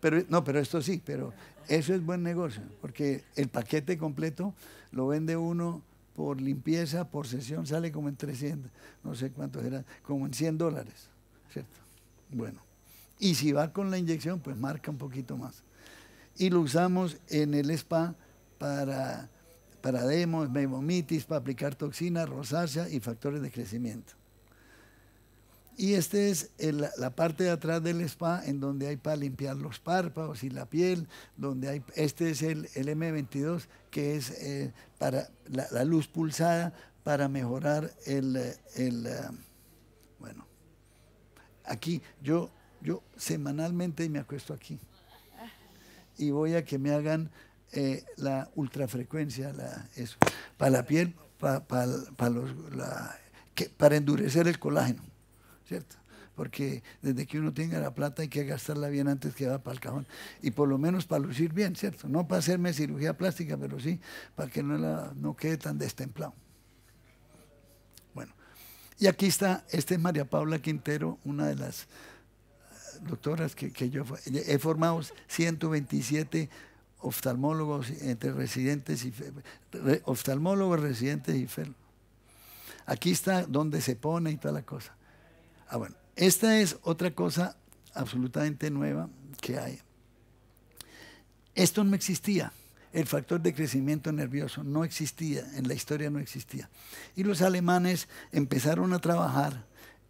A: Pero, no, pero esto sí, pero eso es buen negocio, porque el paquete completo lo vende uno por limpieza, por sesión, sale como en 300, no sé cuántos era, como en 100 dólares, ¿cierto? Bueno, y si va con la inyección, pues marca un poquito más. Y lo usamos en el spa para, para demos, meibomitis, para aplicar toxinas, rosácea y factores de crecimiento. Y esta es la parte de atrás del spa en donde hay para limpiar los párpados y la piel, donde hay, este es el, M22 que es eh, para la, luz pulsada para mejorar el, eh, bueno, aquí yo, yo semanalmente me acuesto aquí y voy a que me hagan eh, la ultrafrecuencia, la, para la piel, para, los, para endurecer el colágeno. ¿cierto? Porque desde que uno tenga la plata hay que gastarla bien antes que va para el cajón. Y por lo menos para lucir bien, ¿cierto? No para hacerme cirugía plástica, pero sí para que no, la, no quede tan destemplado. Bueno, y aquí está, este es María Paula Quintero, una de las eh, doctoras que, yo he formado 127 oftalmólogos entre residentes y oftalmólogos residentes y fel Aquí está donde se pone y toda la cosa. Ah, esta es otra cosa absolutamente nueva que hay. Esto no existía. El factor de crecimiento nervioso no existía, en la historia no existía. Y los alemanes empezaron a trabajar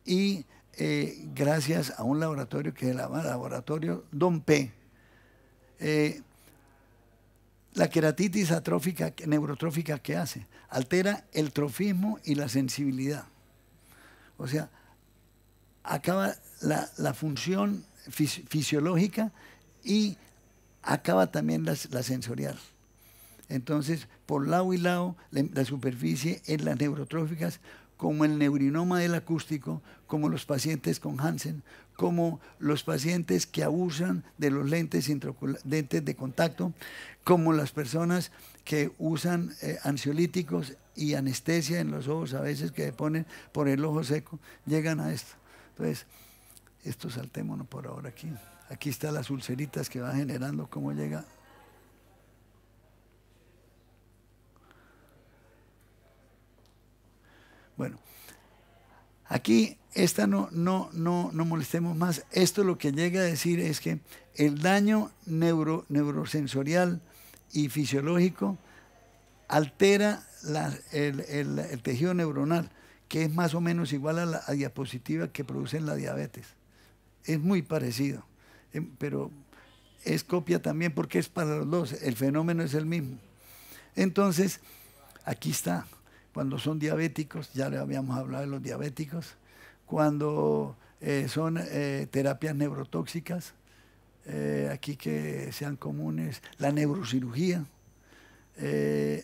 A: y eh, gracias a un laboratorio que se llama Laboratorio Don P, eh, la queratitis atrófica, neurotrófica ¿qué hace, altera el trofismo y la sensibilidad. O sea, acaba la, función fisiológica y acaba también la sensorial. Entonces, por lado y lado, la, superficie en las neurotróficas, como el neurinoma del acústico, como los pacientes con Hansen, como los pacientes que abusan de los lentes, de contacto, como las personas que usan eh, ansiolíticos y anestesia en los ojos, a veces que ponen por el ojo seco, llegan a esto. Entonces, esto saltémonos por ahora aquí. Aquí están las ulceritas que va generando, cómo llega. Bueno, aquí esta no, no, no, no molestemos más. Esto lo que llega a decir es que el daño neurosensorial y fisiológico altera el tejido neuronal que es más o menos igual a la diapositiva que producen la diabetes. Es muy parecido, em, pero es copia también porque es para los dos, el fenómeno es el mismo. Entonces, aquí está, cuando son diabéticos, ya le habíamos hablado de los diabéticos, cuando eh, son eh, terapias neurotóxicas, eh, aquí que sean comunes, la neurocirugía,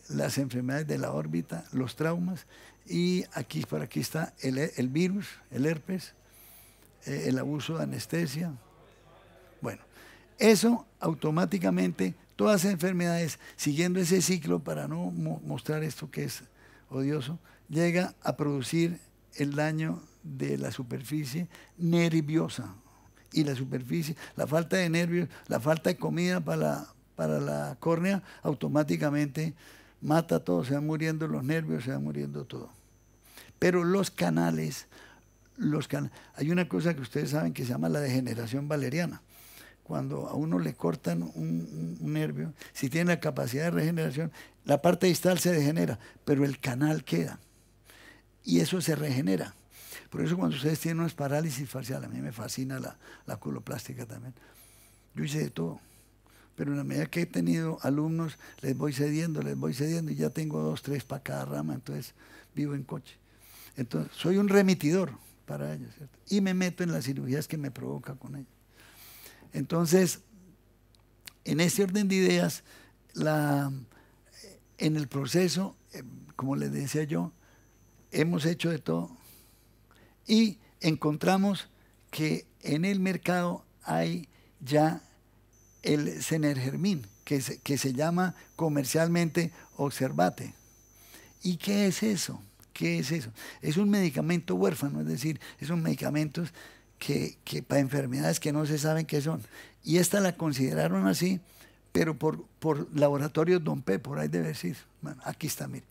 A: las enfermedades de la órbita, los traumas y aquí, para aquí está el, virus, el herpes, eh, el abuso de anestesia. Bueno, eso automáticamente, todas las enfermedades, siguiendo ese ciclo para no mostrar esto que es odioso, llega a producir el daño de la superficie nerviosa. Y la superficie, la falta de nervios, la falta de comida para la, para la córnea, automáticamente mata todo, se van muriendo los nervios, se va muriendo todo. Pero los canales, los hay una cosa que ustedes saben que se llama la degeneración valeriana. Cuando a uno le cortan un, nervio, si tiene la capacidad de regeneración, la parte distal se degenera, pero el canal queda. Y eso se regenera. Por eso cuando ustedes tienen una parálisis facial, a mí me fascina la, la culoplástica también. Yo hice de todo. Pero en la medida que he tenido alumnos, les voy cediendo, les voy cediendo, y ya tengo dos, tres para cada rama, entonces vivo en coche. Entonces, soy un remitidor para ellos, ¿cierto? Y me meto en las cirugías que me provoca con ellos. Entonces, en ese orden de ideas, en el proceso, eh, como les decía yo, hemos hecho de todo y encontramos que en el mercado hay ya el senergermín, que se, que se llama comercialmente observate. ¿Y qué es eso? ¿Qué es eso? Es un medicamento huérfano, es decir, esos medicamentos que, para enfermedades que no se saben qué son. Y esta la consideraron así, pero por, por laboratorios Don P, por ahí debe decir. Bueno, aquí está, mire.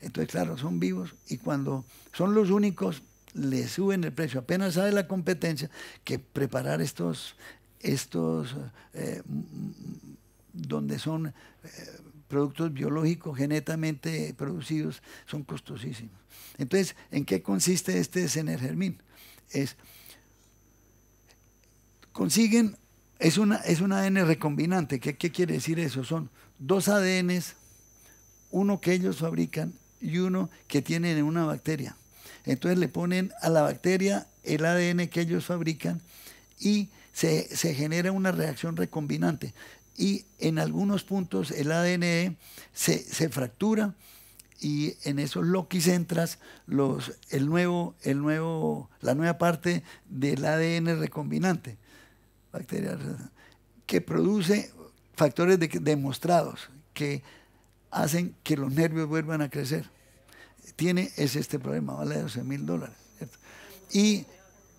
A: entonces, claro, son vivos y cuando son los únicos, le suben el precio. Apenas sabe la competencia que preparar estos, estos eh, donde son... Eh, productos biológicos genetamente producidos son costosísimos. Entonces, ¿en qué consiste este Senergermín? Es, consiguen, es, una, es un ADN recombinante. ¿Qué, ¿Qué quiere decir eso? Son dos ADNs, uno que ellos fabrican y uno que tienen en una bacteria. Entonces le ponen a la bacteria el ADN que ellos fabrican y se, se, genera una reacción recombinante y en algunos puntos el ADN se, fractura y en esos lo los, el nuevo, el nuevo, la nueva parte del ADN recombinante bacteria que produce factores demostrados que hacen que los nervios vuelvan a crecer. Tiene es este problema, vale 12 mil dólares y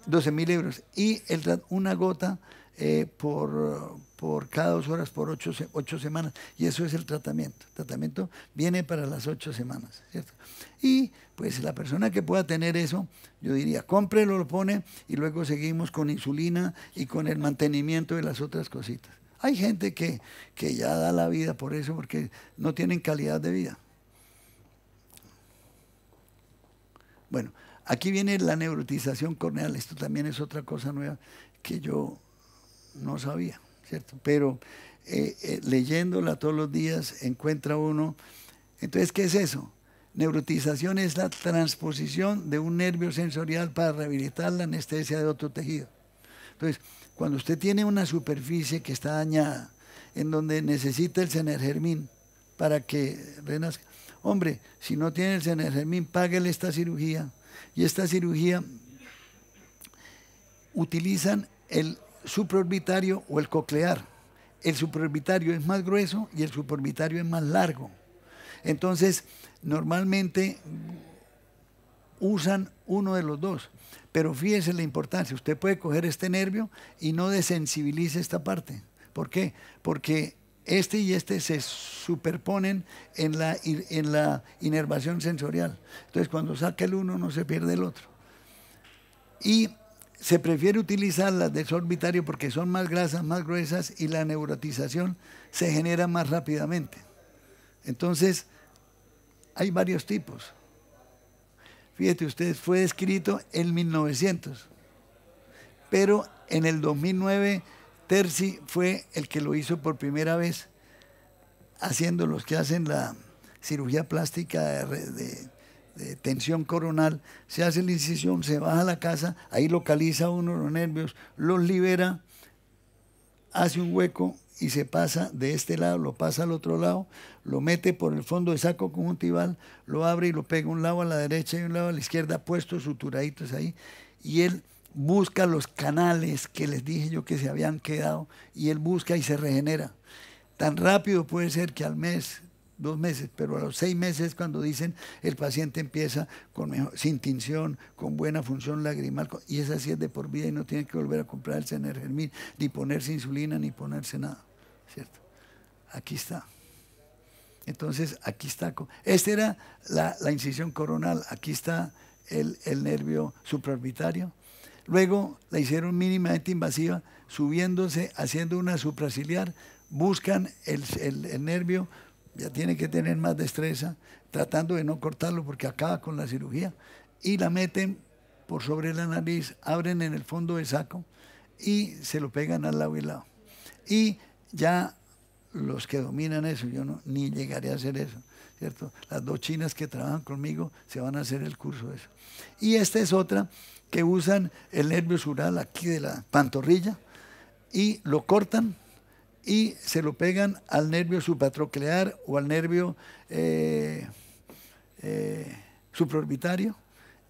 A: 12 mil euros. Y el, una gota eh, por, cada dos horas por ocho, semanas. Y eso es el tratamiento. El tratamiento viene para las ocho semanas. Y pues la persona que pueda tener eso, yo diría, cómprelo, lo pone y luego seguimos con insulina y con el mantenimiento de las otras cositas. Hay gente que, que ya da la vida por eso porque no tienen calidad de vida. Bueno, aquí viene la neurotización corneal. Esto también es otra cosa nueva que yo no sabía, ¿cierto? Pero eh, eh, leyéndola todos los días encuentra uno. Entonces, ¿qué es eso? Neurotización es la transposición de un nervio sensorial para rehabilitar la anestesia de otro tejido. Entonces, cuando usted tiene una superficie que está dañada, en donde necesita el senergermín para que renazca, hombre, si no tiene el senergermín, páguele esta cirugía. Y esta cirugía utilizan el supraorbitario o el coclear. El supraorbitario es más grueso y el supraorbitario es más largo. Entonces, normalmente usan uno de los dos. Pero fíjese la importancia, usted puede coger este nervio y no desensibilice esta parte. ¿Por qué? Porque este y este se superponen en la, en la inervación sensorial. Entonces, cuando saca el uno, no se pierde el otro. Y se prefiere utilizar las de sorbitario porque son más grasas, más gruesas y la neurotización se genera más rápidamente. Entonces, hay varios tipos. Fíjate, usted fue escrito en 1900, pero en el 2009 Terzi fue el que lo hizo por primera vez, haciendo los que hacen la cirugía plástica de tensión coronal, se hace la incisión, se baja a la casa, ahí localiza uno los nervios, los libera, hace un hueco y se pasa de este lado, lo pasa al otro lado, lo mete por el fondo de saco con un conjuntival, lo abre y lo pega un lado a la derecha y un lado a la izquierda, puesto suturaditos ahí, y él busca los canales que les dije yo que se habían quedado, y él busca y se regenera. Tan rápido puede ser que al mes, dos meses, pero a los seis meses cuando dicen el paciente empieza con mejor, sin tinción, con buena función lagrimal, y es así es de por vida y no tiene que volver a comprar el ni ponerse insulina, ni ponerse nada, ¿cierto? Aquí está. Entonces, aquí está. Esta era la, incisión coronal, aquí está el, nervio supraorbitario. Luego la hicieron mínimamente invasiva, subiéndose, haciendo una supraciliar, buscan el nervio ya tiene que tener más destreza, tratando de no cortarlo porque acaba con la cirugía, y la meten por sobre la nariz, abren en el fondo del saco y se lo pegan al lado y lado. Y ya los que dominan eso, yo no, ni llegaré a hacer eso, ¿cierto? Las dos chinas que trabajan conmigo se van a hacer el curso de eso. Y esta es otra que usan el nervio sural aquí de la pantorrilla y lo cortan y se lo pegan al nervio supatroclear o al nervio eh, eh, supraorbitario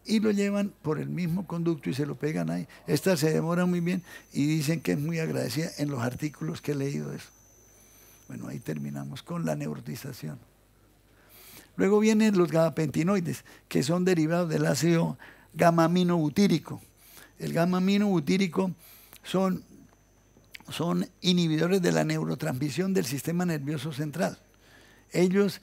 A: y lo llevan por el mismo conducto y se lo pegan ahí. Esta se demora muy bien y dicen que es muy agradecida en los artículos que he leído eso. Bueno, ahí terminamos con la neurotización. Luego vienen los gabapentinoides, que son derivados del ácido gamaminobutírico. El gamaminobutírico son son inhibidores de la neurotransmisión del sistema nervioso central. Ellos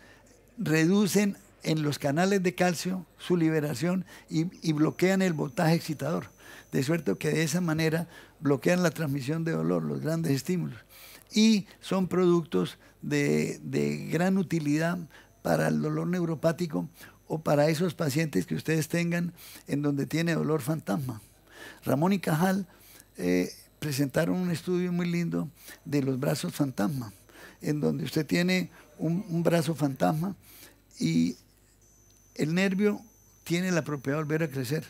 A: reducen en los canales de calcio su liberación y, bloquean el voltaje excitador. De suerte que de esa manera bloquean la transmisión de dolor, los grandes estímulos. Y son productos de, gran utilidad para el dolor neuropático o para esos pacientes que ustedes tengan en donde tiene dolor fantasma. Ramón y Cajal eh, presentaron un estudio muy lindo de los brazos fantasma, en donde usted tiene un, brazo fantasma y el nervio tiene la propiedad de volver a crecer.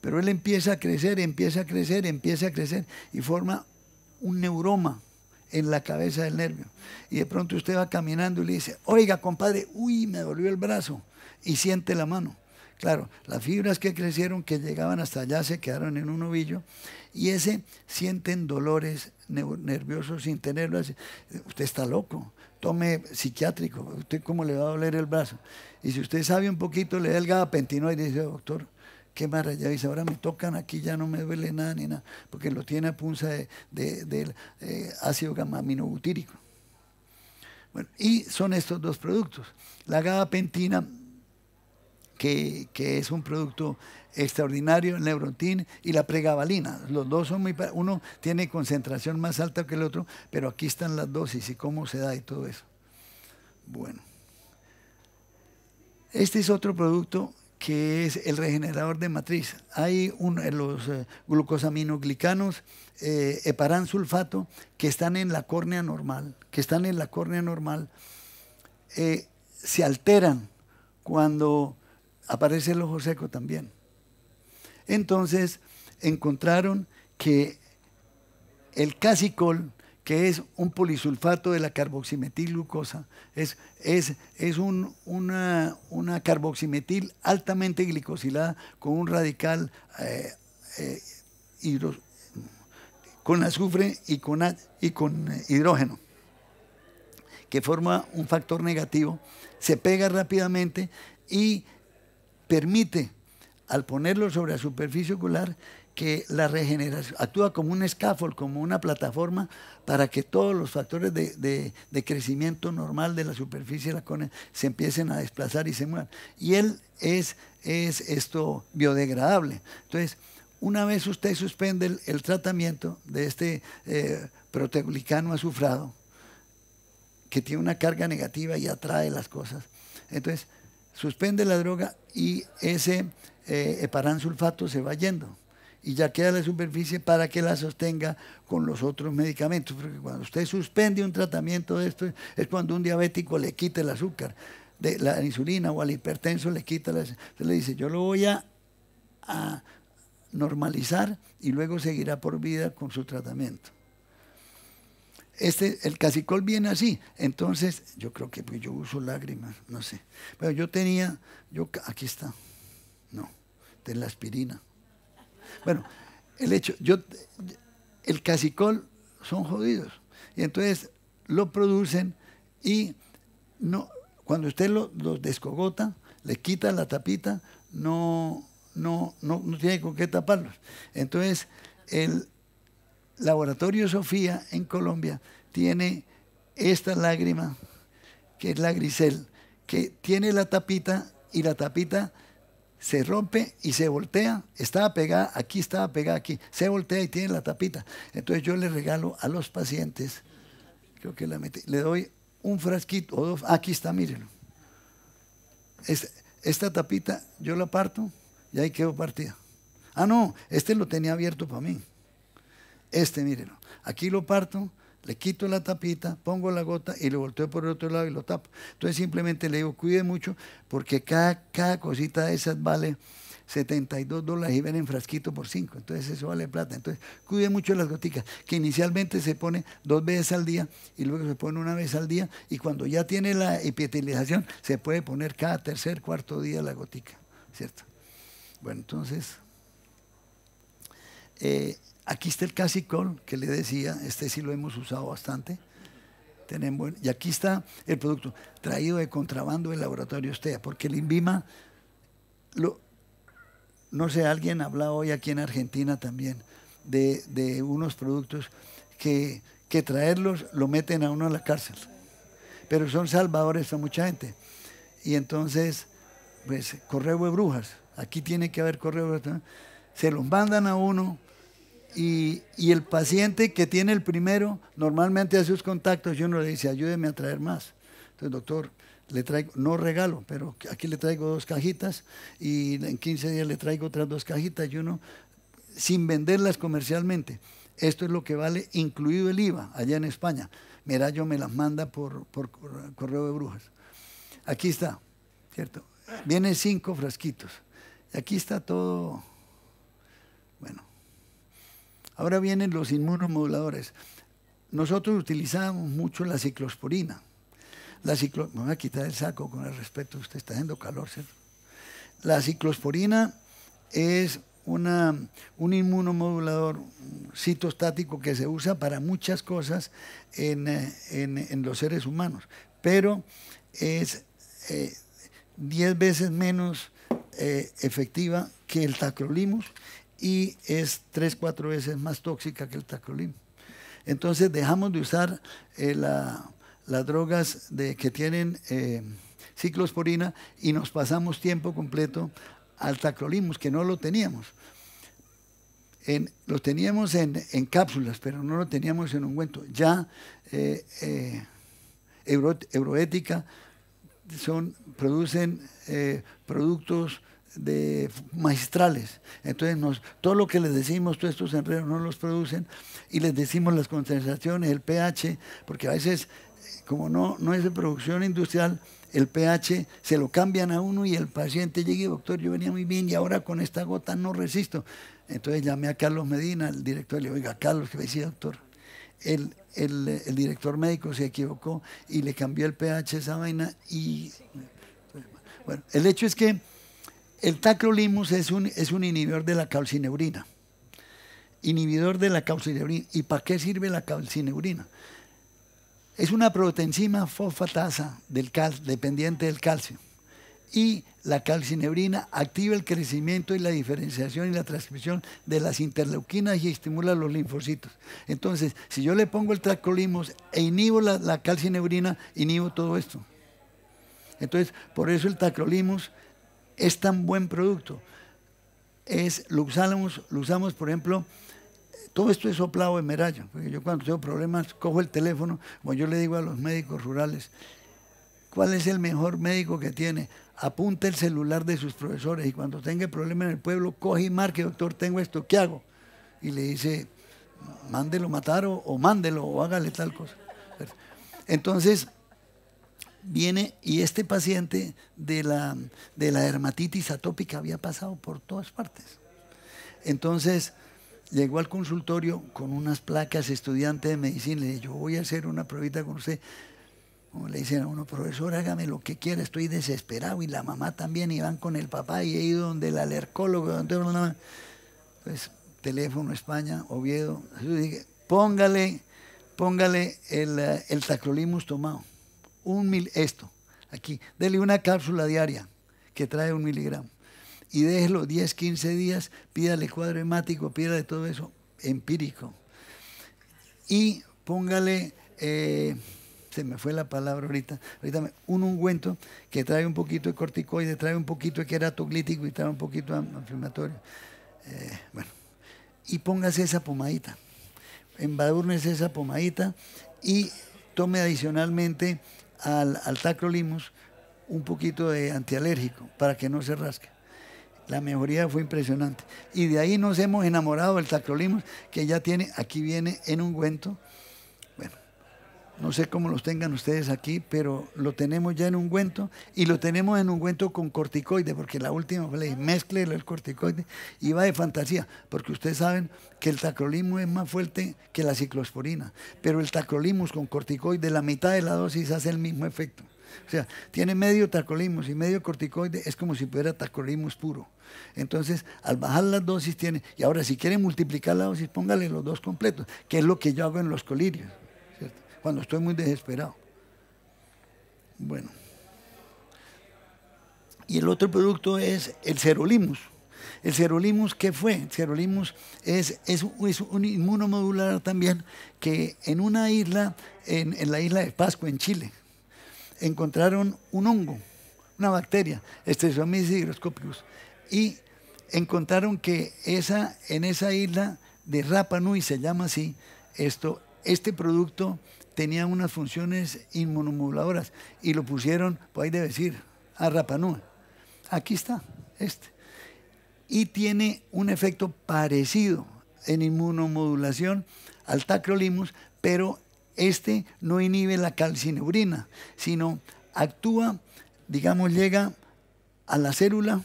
A: Pero él empieza a crecer, empieza a crecer, empieza a crecer y forma un neuroma en la cabeza del nervio. Y de pronto usted va caminando y le dice, oiga, compadre, uy, me dolió el brazo. Y siente la mano. Claro, las fibras que crecieron, que llegaban hasta allá, se quedaron en un ovillo y ese sienten dolores nerviosos sin tenerlo. Usted está loco, tome psiquiátrico, usted cómo le va a doler el brazo. Y si usted sabe un poquito, le da el gabapentino y dice, doctor, qué maravilla, dice, ahora me tocan aquí, ya no me duele nada ni nada, porque lo tiene a punza de, eh, ácido Bueno, y son estos dos productos. La gabapentina que, es un producto extraordinario, el y la pregabalina. Los dos son muy... Uno tiene concentración más alta que el otro, pero aquí están las dosis y cómo se da y todo eso. Bueno. Este es otro producto que es el regenerador de matriz. Hay eh, los eh, glucosaminoglicanos, eh, heparán sulfato, que están en la córnea normal, que están en la córnea normal, eh, se alteran cuando aparece el ojo seco también. Entonces encontraron que el casicol, que es un polisulfato de la carboximetil es, es, es una, carboximetil altamente glicosilada con un radical eh, eh, con azufre y con, y con eh, hidrógeno, que forma un factor negativo, se pega rápidamente y permite, al ponerlo sobre la superficie ocular, que la regeneración actúa como un scaffold, como una plataforma para que todos los factores de, crecimiento normal de la superficie de la córnea se empiecen a desplazar y se muevan. Y él es, es esto biodegradable. Entonces, una vez usted suspende el, tratamiento de este eh, proteoglicano azufrado, que tiene una carga negativa y atrae las cosas, entonces suspende la droga y ese eh, sulfato se va yendo y ya queda la superficie para que la sostenga con los otros medicamentos. Porque cuando usted suspende un tratamiento de esto, es cuando un diabético le quita el azúcar, de la insulina o al hipertenso le quita la... Usted le dice, yo lo voy a normalizar y luego seguirá por vida con su tratamiento. Este, el casicol viene así. Entonces, yo creo que pues, yo uso lágrimas, no sé. Pero yo tenía, yo aquí está. No, de la aspirina. Bueno, el hecho, yo, el casicol son jodidos. Y entonces lo producen y no, cuando usted los lo descogota, le quita la tapita, no, no, no, no tiene con qué taparlos. Entonces, el, Laboratorio Sofía en Colombia tiene esta lágrima, que es la grisel, que tiene la tapita y la tapita se rompe y se voltea, estaba pegada aquí, estaba pegada aquí, se voltea y tiene la tapita. Entonces yo le regalo a los pacientes, creo que la metí, le doy un frasquito o dos, aquí está, mírenlo. esta tapita yo la parto y ahí quedó partida. Ah, no, este lo tenía abierto para mí. Este, mírenlo. Aquí lo parto, le quito la tapita, pongo la gota y lo volteo por el otro lado y lo tapo. Entonces simplemente le digo, cuide mucho porque cada, cada cosita de esas vale 72 dólares y ven en frasquito por 5. Entonces eso vale plata. Entonces cuide mucho las goticas, que inicialmente se pone dos veces al día y luego se pone una vez al día y cuando ya tiene la epitelización se puede poner cada tercer, cuarto día la gotica. ¿Cierto? Bueno, entonces... Eh, Aquí está el casicol que le decía, este sí lo hemos usado bastante. y aquí está el producto traído de contrabando del laboratorio usted. porque el INVIMA, no sé, alguien habla hoy aquí en Argentina también de, unos productos que, que traerlos lo meten a uno a la cárcel. Pero son salvadores a mucha gente. Y entonces, pues, correo de brujas. Aquí tiene que haber correo de brujas. Se los mandan a uno, y, el paciente que tiene el primero normalmente hace sus contactos y uno le dice, ayúdeme a traer más. Entonces, doctor, le traigo, no regalo, pero aquí le traigo dos cajitas y en 15 días le traigo otras dos cajitas y uno sin venderlas comercialmente. Esto es lo que vale, incluido el IVA, allá en España. yo me las manda por, por correo de brujas. Aquí está, ¿cierto? Vienen cinco frasquitos. Aquí está todo, bueno, Ahora vienen los inmunomoduladores. Nosotros utilizamos mucho la ciclosporina. La Me voy a quitar el saco con el respeto, usted está haciendo calor, ¿cierto? La ciclosporina es un inmunomodulador citostático que se usa para muchas cosas en, eh, los seres humanos, pero es 10 eh, veces menos eh, efectiva que el tacrolimus y es tres, cuatro veces más tóxica que el tacrolim, Entonces dejamos de usar eh, las drogas de, que tienen eh, ciclosporina y nos pasamos tiempo completo al tacrolimus, que no lo teníamos. lo teníamos en, cápsulas, pero no lo teníamos en ungüento. Ya eh, Euroética son, producen productos de magistrales. Entonces, todo lo que les decimos, todos estos enredos no los producen y les decimos las concentraciones, el pH, porque a veces, como no, no es de producción industrial, el pH se lo cambian a uno y el paciente llega y doctor, yo venía muy bien y ahora con esta gota no resisto. Entonces llamé a Carlos Medina, el director, y le digo, oiga, Carlos, que decía, doctor? El, el, director médico se equivocó y le cambió el pH esa vaina y... Bueno, el hecho es que el tacrolimus es un, es un inhibidor de la calcineurina. Inhibidor de la calcineurina. ¿Y para qué sirve la calcineurina? Es una proteenzima fosfatasa dependiente del calcio. Y la calcineurina activa el crecimiento y la diferenciación y la transcripción de las interleuquinas y estimula los linfocitos. Entonces, si yo le pongo el tacrolimus e inhibo la, la calcineurina, inhibo todo esto. Entonces, por eso el tacrolimus es tan buen producto. Es, lo, usamos, lo usamos, por ejemplo, todo esto es soplado en merallo. Porque yo cuando tengo problemas cojo el teléfono, como yo le digo a los médicos rurales, ¿cuál es el mejor médico que tiene? Apunta el celular de sus profesores y cuando tenga problemas en el pueblo, coge y marque, doctor, tengo esto, ¿qué hago? Y le dice, mándelo matar o mándelo o hágale tal cosa. Entonces, viene y este paciente de la, de la dermatitis atópica había pasado por todas partes. Entonces llegó al consultorio con unas placas, estudiante de medicina, le dije, yo voy a hacer una pruebita con usted. le dicen a uno, profesor, hágame lo que quiera, estoy desesperado y la mamá también, iban con el papá y he ido donde el alercólogo, donde... Entonces, pues, teléfono España, Oviedo, dije, póngale, póngale el, eh, el tacrolimus tomado esto, aquí, dele una cápsula diaria que trae un miligramo y déjelo 10, 15 días, pídale cuadro hemático, pídale todo eso empírico. Y póngale, eh, se me fue la palabra ahorita, ahorita me, un ungüento que trae un poquito de corticoide, trae un poquito de queratoglítico y trae un poquito de inflamatorio. Eh, bueno, y póngase esa pomadita, embadurnes esa pomadita y tome adicionalmente al, tacrolimus un poquito de antialérgico para que no se rasque. La mejoría fue impresionante. Y de ahí nos hemos enamorado del tacrolimus, que ya tiene, aquí viene en ungüento no sé cómo los tengan ustedes aquí, pero lo tenemos ya en ungüento y lo tenemos en ungüento con corticoide, porque la última fue mezcle el corticoide y va de fantasía, porque ustedes saben que el tacrolimus es más fuerte que la ciclosporina, pero el tacrolimus con corticoide, la mitad de la dosis hace el mismo efecto. O sea, tiene medio tacrolimus y medio corticoide, es como si fuera tacrolimus puro. Entonces, al bajar las dosis tiene, y ahora si quieren multiplicar la dosis, póngale los dos completos, que es lo que yo hago en los colirios cuando estoy muy desesperado. Bueno. Y el otro producto es el cerolimus. ¿El cerolimus qué fue? El es, es, un inmunomodular también que en una isla, en, la isla de Pascua, en Chile, encontraron un hongo, una bacteria, y higroscópicos, y encontraron que esa, en esa isla de Rapa Nui, se llama así, esto, este producto tenía unas funciones inmunomoduladoras y lo pusieron, pues ahí debe decir, a Rapanúa. Aquí está, este. Y tiene un efecto parecido en inmunomodulación al tacrolimus, pero este no inhibe la calcineurina, sino actúa, digamos, llega a la célula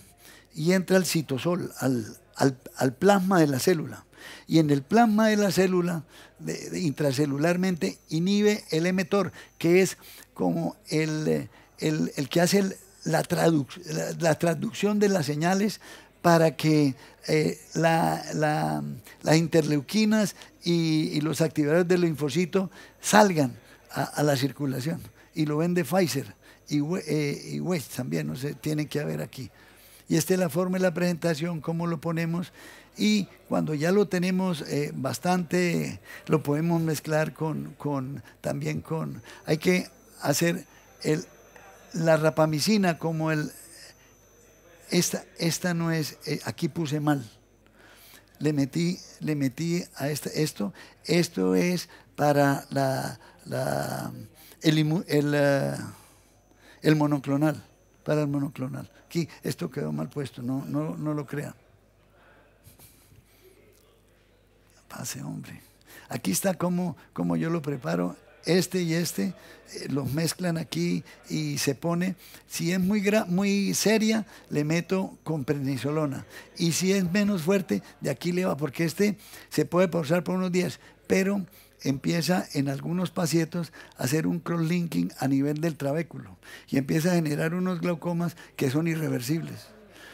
A: y entra al citosol, al, al, plasma de la célula. Y en el plasma de la célula intracelularmente inhibe el emetor, que es como el, el, que hace la, la, traducción de las señales para que eh, las interleuquinas y, los activadores del linfocito salgan a, la circulación. Y lo vende Pfizer y, eh, y West también, no sé, tiene que haber aquí. Y esta es la forma de la presentación, cómo lo ponemos y cuando ya lo tenemos eh, bastante, lo podemos mezclar con, con, también con, hay que hacer el, la rapamicina como el, esta, esta no es, eh, aquí puse mal, le metí, le metí a este, esto, esto es para la, la el, eh, el, monoclonal, para el monoclonal. Aquí esto quedó mal puesto, no, no, no lo crean. Hace hombre. Aquí está como, cómo yo lo preparo. Este y este eh, los mezclan aquí y se pone. Si es muy, muy seria, le meto con prednisolona. Y si es menos fuerte, de aquí le va, porque este se puede pausar por unos días. Pero empieza en algunos pasietos a hacer un cross-linking a nivel del trabéculo y empieza a generar unos glaucomas que son irreversibles.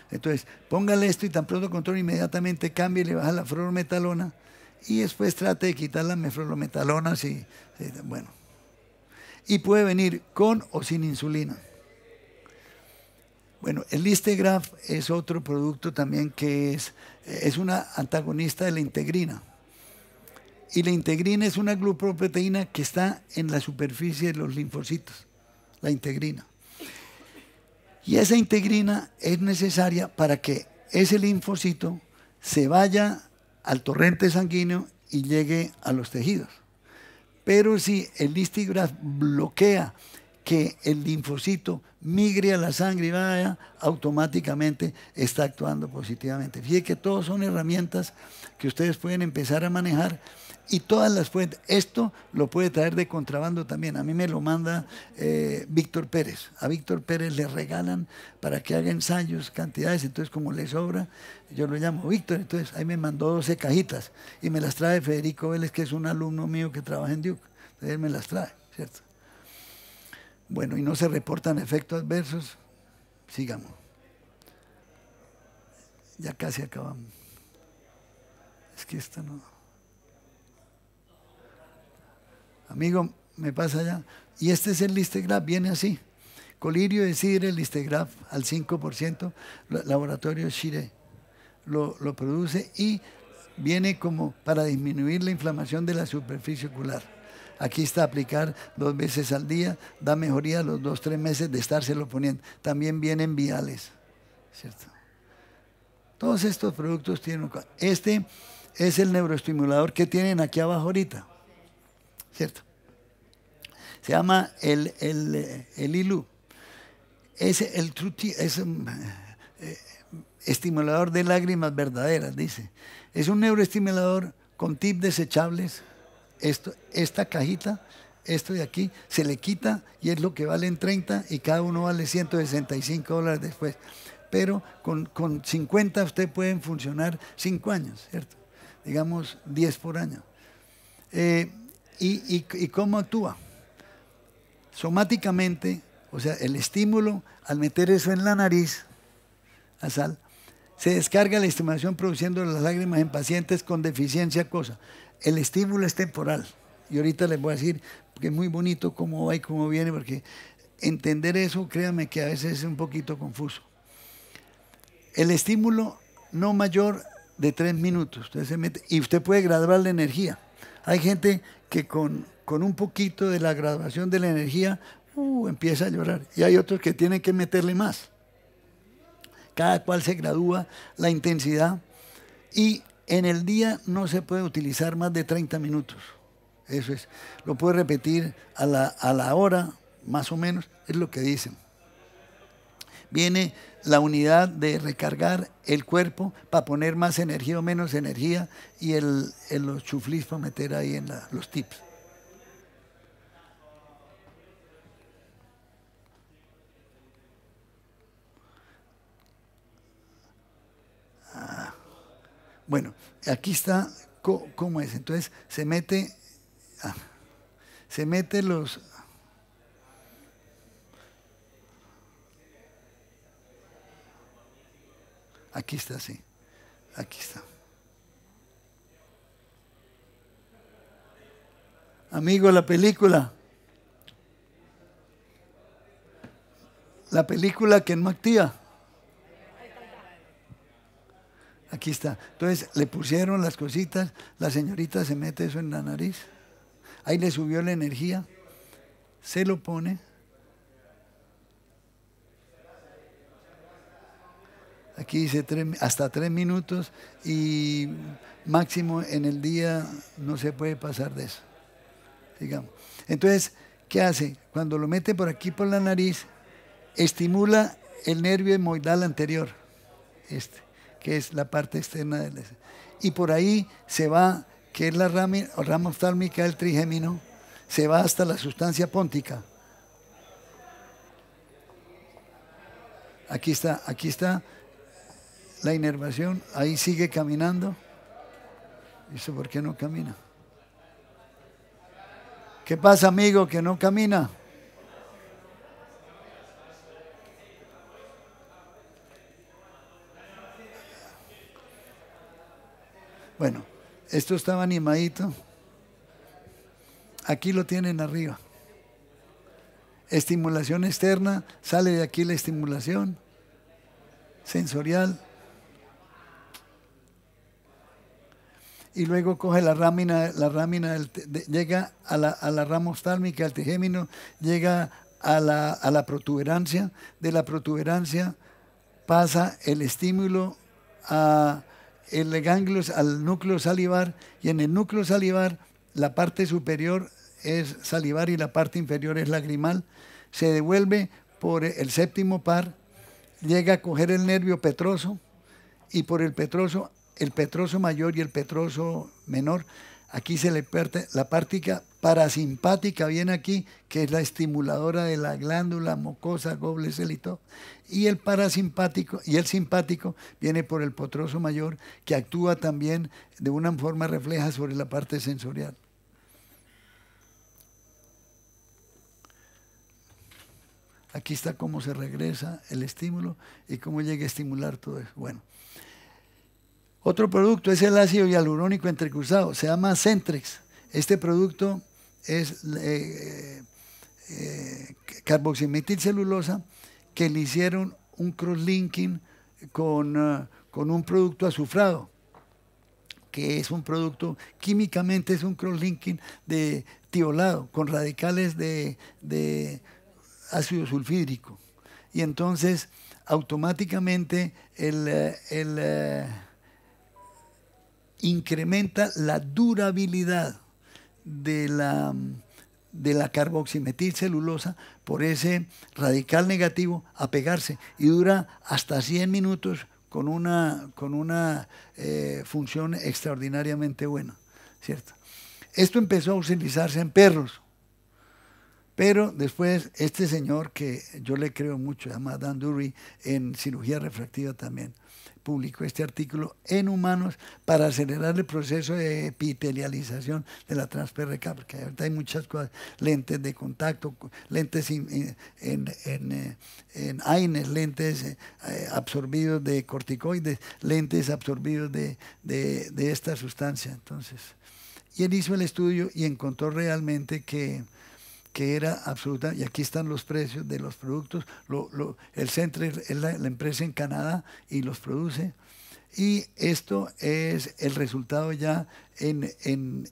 A: Entonces, póngale esto y tan pronto control inmediatamente cambia y le baja la fluorometalona y después trate de quitar las mefrolometalona y, bueno. Y puede venir con o sin insulina. Bueno, el Listegraf es otro producto también que es, es una antagonista de la integrina. Y la integrina es una glucoproteína que está en la superficie de los linfocitos, la integrina. Y esa integrina es necesaria para que ese linfocito se vaya al torrente sanguíneo y llegue a los tejidos. Pero si el listigraf bloquea que el linfocito migre a la sangre y vaya, automáticamente está actuando positivamente. Fíjense que todas son herramientas que ustedes pueden empezar a manejar y todas las fuentes, esto lo puede traer de contrabando también. A mí me lo manda eh, Víctor Pérez. A Víctor Pérez le regalan para que haga ensayos, cantidades, entonces como le sobra, yo lo llamo Víctor, entonces ahí me mandó 12 cajitas y me las trae Federico Vélez, que es un alumno mío que trabaja en Duke. Entonces él me las trae, ¿cierto? Bueno, y no se reportan efectos adversos. Sigamos. Ya casi acabamos. Es que esta no. Amigo, me pasa ya Y este es el listegraph, viene así. Colirio de sidre, el listegraph al 5%, laboratorio Shire lo, produce y viene como para disminuir la inflamación de la superficie ocular. Aquí está aplicar dos veces al día, da mejoría los dos, tres meses de estárselo poniendo. También vienen viales, ¿cierto? Todos estos productos tienen... Este es el neuroestimulador que tienen aquí abajo ahorita. ¿cierto? Se llama el, el, ILU. Es el truti, es un, eh, estimulador de lágrimas verdaderas, dice. Es un neuroestimulador con tips desechables. Esto, esta cajita, esto de aquí, se le quita y es lo que valen 30 y cada uno vale 165 dólares después. Pero con, 50 usted pueden funcionar 5 años, ¿cierto? Digamos 10 por año. Eh, y, cómo actúa. Somáticamente, o sea, el estímulo al meter eso en la nariz, la sal, se descarga la estimulación produciendo las lágrimas en pacientes con deficiencia cosa. El estímulo es temporal. Y ahorita les voy a decir, que es muy bonito cómo va y cómo viene, porque entender eso, créanme que a veces es un poquito confuso. El estímulo no mayor de tres minutos. y usted puede graduar la energía. Hay gente que con, un poquito de la graduación de la energía uh, empieza a llorar. Y hay otros que tienen que meterle más. Cada cual se gradúa la intensidad y en el día no se puede utilizar más de 30 minutos. Eso es. Lo puede repetir a la hora, más o menos, es lo que dicen viene la unidad de recargar el cuerpo para poner más energía o menos energía y el, los chuflis para meter ahí en los tips. Ah, bueno, aquí está cómo es. Entonces se mete, ah, se mete los, Aquí está, sí. Aquí está. Amigo, la película. La película que no activa. Aquí está. Entonces le pusieron las cositas, la señorita se mete eso en la nariz, ahí le subió la energía, se lo pone Aquí dice hasta tres minutos y máximo en el día no se puede pasar de eso. Digamos. Entonces, ¿qué hace? Cuando lo mete por aquí por la nariz, estimula el nervio hemoidal anterior, este, que es la parte externa del y por ahí se va, que es la rama, rama oftálmica del trigémino, se va hasta la sustancia póntica. Aquí está, aquí está la inervación, ahí sigue caminando. ¿Y ¿Eso por qué no camina? ¿Qué pasa, amigo, que no camina? Bueno, esto estaba animadito. Aquí lo tienen arriba. Estimulación externa, sale de aquí la estimulación sensorial y luego coge la rámina la rámina llega a la, a la rama oftálmica, al tejémino, llega a la, a la protuberancia, de la protuberancia pasa el estímulo a el al núcleo salivar y en el núcleo salivar la parte superior es salivar y la parte inferior es lagrimal, se devuelve por el séptimo par, llega a coger el nervio petroso y por el petroso el petroso mayor y el petroso menor. Aquí se le parte, la parte parasimpática viene aquí, que es la estimuladora de la glándula mucosa, goble, celito. Y el parasimpático y el simpático viene por el potroso mayor, que actúa también de una forma refleja sobre la parte sensorial. Aquí está cómo se regresa el estímulo y cómo llega a estimular todo eso. Bueno, otro producto es el ácido hialurónico entrecruzado, se llama Centrex. Este producto es eh, eh, celulosa que le hicieron un crosslinking eh, con, un producto azufrado, que es un producto, químicamente es un crosslinking de tiolado con radicales de, ácido sulfídrico. Y entonces automáticamente el eh, eh, incrementa la durabilidad de la, de la carboximetilcelulosa por ese radical negativo a pegarse y dura hasta 100 minutos con una, con una eh, función extraordinariamente buena. ¿cierto? Esto empezó a utilizarse en perros, pero después este señor que yo le creo mucho, se llama Dan Dury, en cirugía refractiva también, publicó este artículo en humanos para acelerar el proceso de epitelialización de la transPRK, porque hay muchas cosas, lentes de contacto, lentes en, en, eh, AINES, lentes eh, eh, absorbidos de corticoides, lentes absorbidos de, de, de esta sustancia. Entonces, y él hizo el estudio y encontró realmente que que era absoluta, y aquí están los precios de los productos, lo, el centro es la empresa en Canadá y los produce. Y esto es el resultado ya en, eh,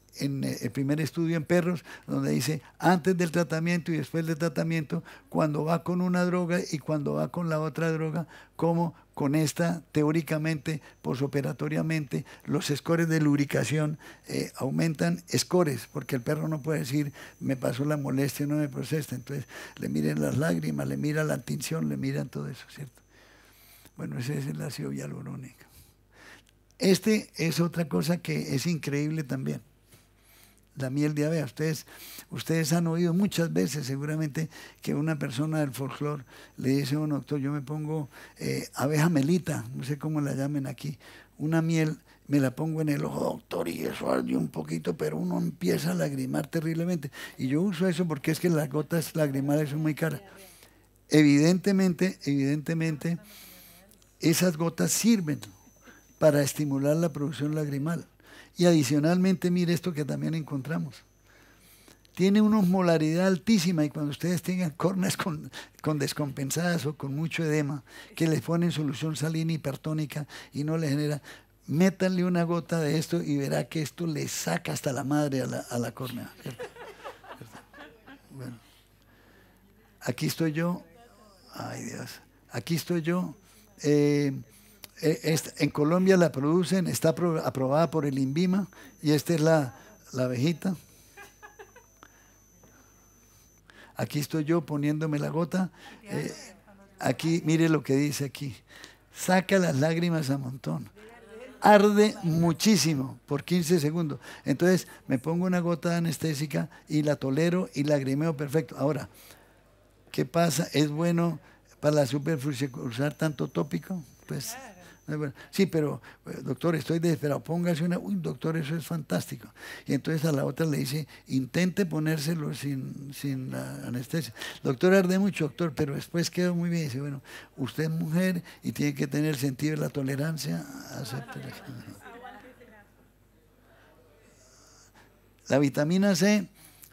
A: el primer estudio en perros, donde dice antes del tratamiento y después del tratamiento, cuando va con una droga y cuando va con la otra droga, como con esta teóricamente, posoperatoriamente, los scores de lubricación eh, aumentan scores, porque el perro no puede decir me pasó la molestia, no me procesa. Entonces le miren las lágrimas, le mira la tinción, le miran todo eso, ¿cierto? Bueno, ese es el ácido hialurónico. Este es otra cosa que es increíble también. La miel de abeja. Ustedes, ustedes han oído muchas veces seguramente que una persona del folclore le dice, un doctor, yo me pongo eh, abeja melita, no sé cómo la llamen aquí, una miel me la pongo en el ojo, doctor, y eso arde un poquito, pero uno empieza a lagrimar terriblemente. Y yo uso eso porque es que las gotas lagrimales son muy caras. Evidentemente, evidentemente, esas gotas sirven para estimular la producción lagrimal. Y adicionalmente, mire esto que también encontramos. Tiene una osmolaridad altísima y cuando ustedes tengan córneas con, descompensadas o con mucho edema, que les ponen solución salina hipertónica y no le genera, métanle una gota de esto y verá que esto le saca hasta la madre a la, a córnea. Bueno. Aquí estoy yo. Ay Dios. Aquí estoy yo. Eh, eh, en Colombia la producen, está aprobada por el INVIMA y esta es la, la abejita. Aquí estoy yo poniéndome la gota. Eh, aquí, mire lo que dice aquí. Saca las lágrimas a montón. Arde muchísimo por 15 segundos. Entonces me pongo una gota anestésica y la tolero y lagrimeo perfecto. Ahora, ¿qué pasa? ¿Es bueno para la superficie usar tanto tópico? Pues Sí, pero eh, doctor, estoy desesperado, póngase una, uy, doctor, eso es fantástico. Y entonces a la otra le dice, intente ponérselo sin, la anestesia. Doctor, arde mucho, doctor, pero después quedó muy bien. dice, bueno, usted es mujer y tiene que tener sentido de la tolerancia, acepte la vitamina C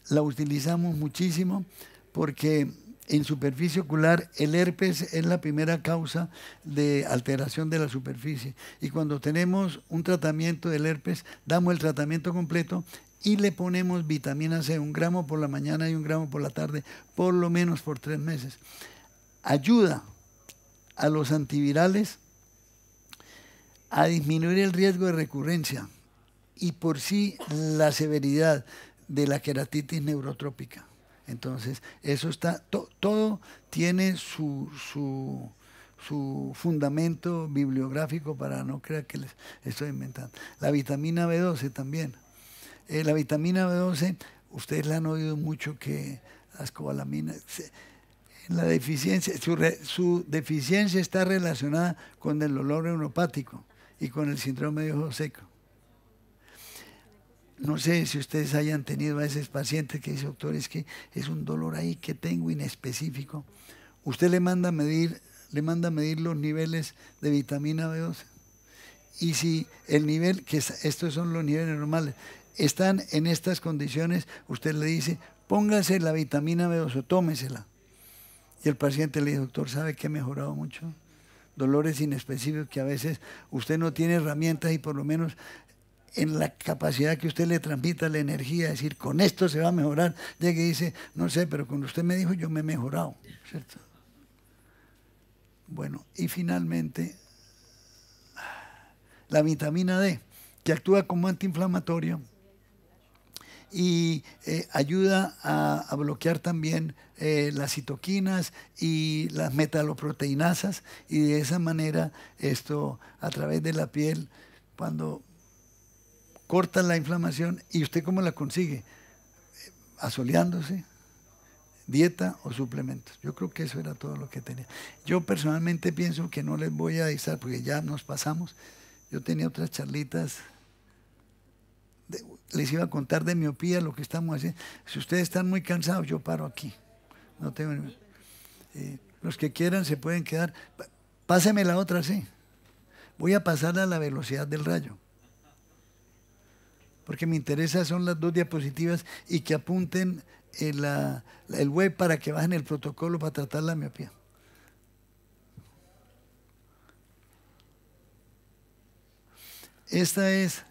A: la utilizamos muchísimo porque en superficie ocular, el herpes es la primera causa de alteración de la superficie. Y cuando tenemos un tratamiento del herpes, damos el tratamiento completo y le ponemos vitamina C, un gramo por la mañana y un gramo por la tarde, por lo menos por tres meses. Ayuda a los antivirales a disminuir el riesgo de recurrencia y por sí la severidad de la queratitis neurotrópica. Entonces, eso está, todo tiene su, su, su, fundamento bibliográfico para no creer que les estoy inventando. La vitamina B12 también. Eh, la vitamina B12, ustedes la han oído mucho que las cobalaminas... la deficiencia, su, su, deficiencia está relacionada con el dolor neuropático y con el síndrome de ojo seco. No sé si ustedes hayan tenido a esos pacientes que dice, doctor, es que es un dolor ahí que tengo inespecífico. Usted le manda a medir, le manda a medir los niveles de vitamina B12. Y si el nivel, que estos son los niveles normales, están en estas condiciones, usted le dice, póngase la vitamina B12, tómesela. Y el paciente le dice, doctor, ¿sabe que ha mejorado mucho? Dolores inespecíficos que a veces usted no tiene herramientas y por lo menos en la capacidad que usted le transmita la energía, decir, con esto se va a mejorar. Ya que dice, no sé, pero cuando usted me dijo, yo me he mejorado, ¿cierto? Bueno, y finalmente, la vitamina D, que actúa como antiinflamatorio y eh, ayuda a, bloquear también eh, las citoquinas y las metaloproteinasas y de esa manera esto a través de la piel cuando corta la inflamación. ¿Y usted cómo la consigue? Asoleándose, dieta o suplementos. Yo creo que eso era todo lo que tenía. Yo personalmente pienso que no les voy a avisar porque ya nos pasamos. Yo tenía otras charlitas. les iba a contar de miopía lo que estamos haciendo. Si ustedes están muy cansados, yo paro aquí. No tengo. Eh, los que quieran se pueden quedar. Páseme la otra, sí. Voy a pasarla a la velocidad del rayo porque me interesa son las dos diapositivas y que apunten el, eh, el web para que bajen el protocolo para tratar la miopía. Esta es,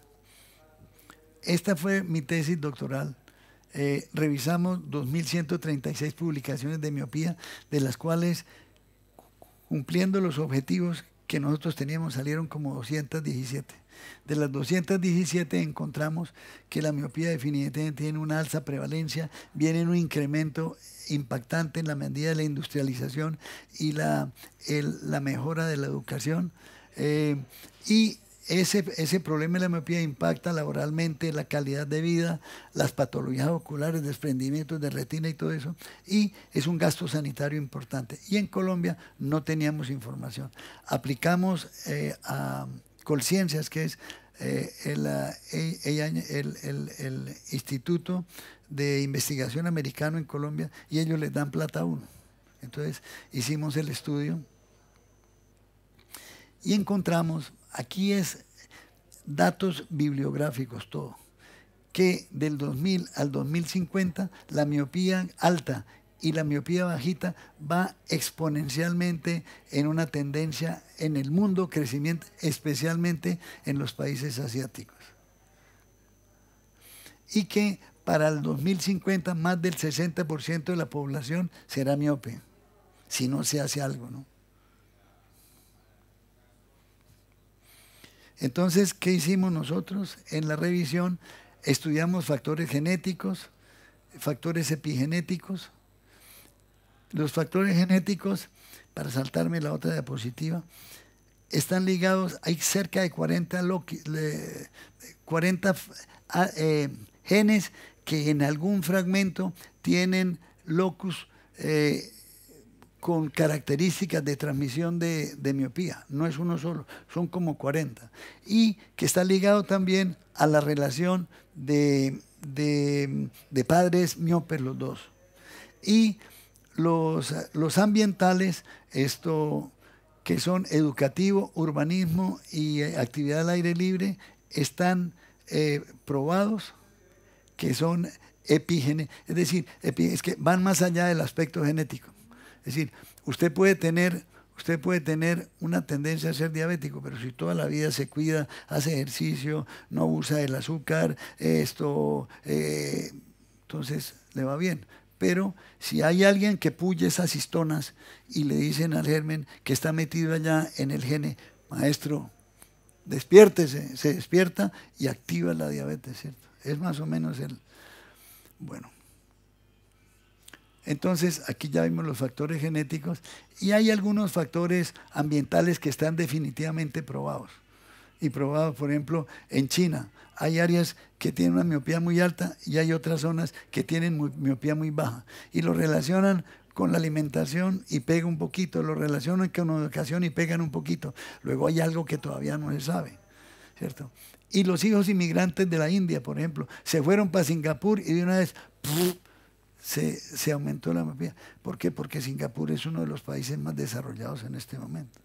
A: esta fue mi tesis doctoral. Eh, revisamos 2.136 publicaciones de miopía, de las cuales, cumpliendo los objetivos que nosotros teníamos, salieron como 217. De las 217 encontramos que la miopía definitivamente tiene una alza prevalencia, viene un incremento impactante en la medida de la industrialización y la, mejora de la educación. Eh, y ese, problema de la miopía impacta laboralmente la calidad de vida, las patologías oculares, desprendimientos de retina y todo eso, y es un gasto sanitario importante. Y en Colombia no teníamos información. Aplicamos eh, a, Colciencias, que es eh, eh, e, el, Instituto de Investigación Americano en Colombia, y ellos les dan plata a uno. Entonces hicimos el estudio y encontramos, aquí es datos bibliográficos todo, que del 2000 al 2050 la miopía alta y la miopía bajita va exponencialmente en una tendencia en el mundo, crecimiento especialmente en los países asiáticos. Y que para el 2050 más del 60% de la población será miope, si no se hace algo, Entonces, ¿qué hicimos nosotros en la revisión? Estudiamos factores genéticos, factores epigenéticos, los factores genéticos, para saltarme la otra diapositiva, están ligados, hay cerca de 40, ah, eh, genes que en algún fragmento tienen locus eh, con características de transmisión de, miopía. No es uno solo, son como 40. Y que está ligado también a la relación de, de padres miopes los dos. Y los, los ambientales, esto que son educativo, urbanismo y eh, actividad al aire libre, están eh, probados que son epígenes, es decir, es que van más allá del aspecto genético. Es decir, usted puede tener, usted puede tener una tendencia a ser diabético, pero si toda la vida se cuida, hace ejercicio, no usa el azúcar, esto, eh, entonces le va bien. Pero si hay alguien que puye esas histonas y le dicen al germen que está metido allá en el gene, maestro, despiértese, se despierta y activa la diabetes, ¿cierto? Es más o menos el... Bueno. Entonces, aquí ya vimos los factores genéticos y hay algunos factores ambientales que están definitivamente probados y probado, por ejemplo, en China. Hay áreas que tienen una miopía muy alta y hay otras zonas que tienen miopía muy baja. Y lo relacionan con la alimentación y pega un poquito, lo relacionan con educación y pegan un poquito. Luego hay algo que todavía no se sabe, ¿cierto? Y los hijos inmigrantes de la India, por ejemplo, se fueron para Singapur y de una vez se, se aumentó la miopía. ¿Por qué? Porque Singapur es uno de los países más desarrollados en este momento.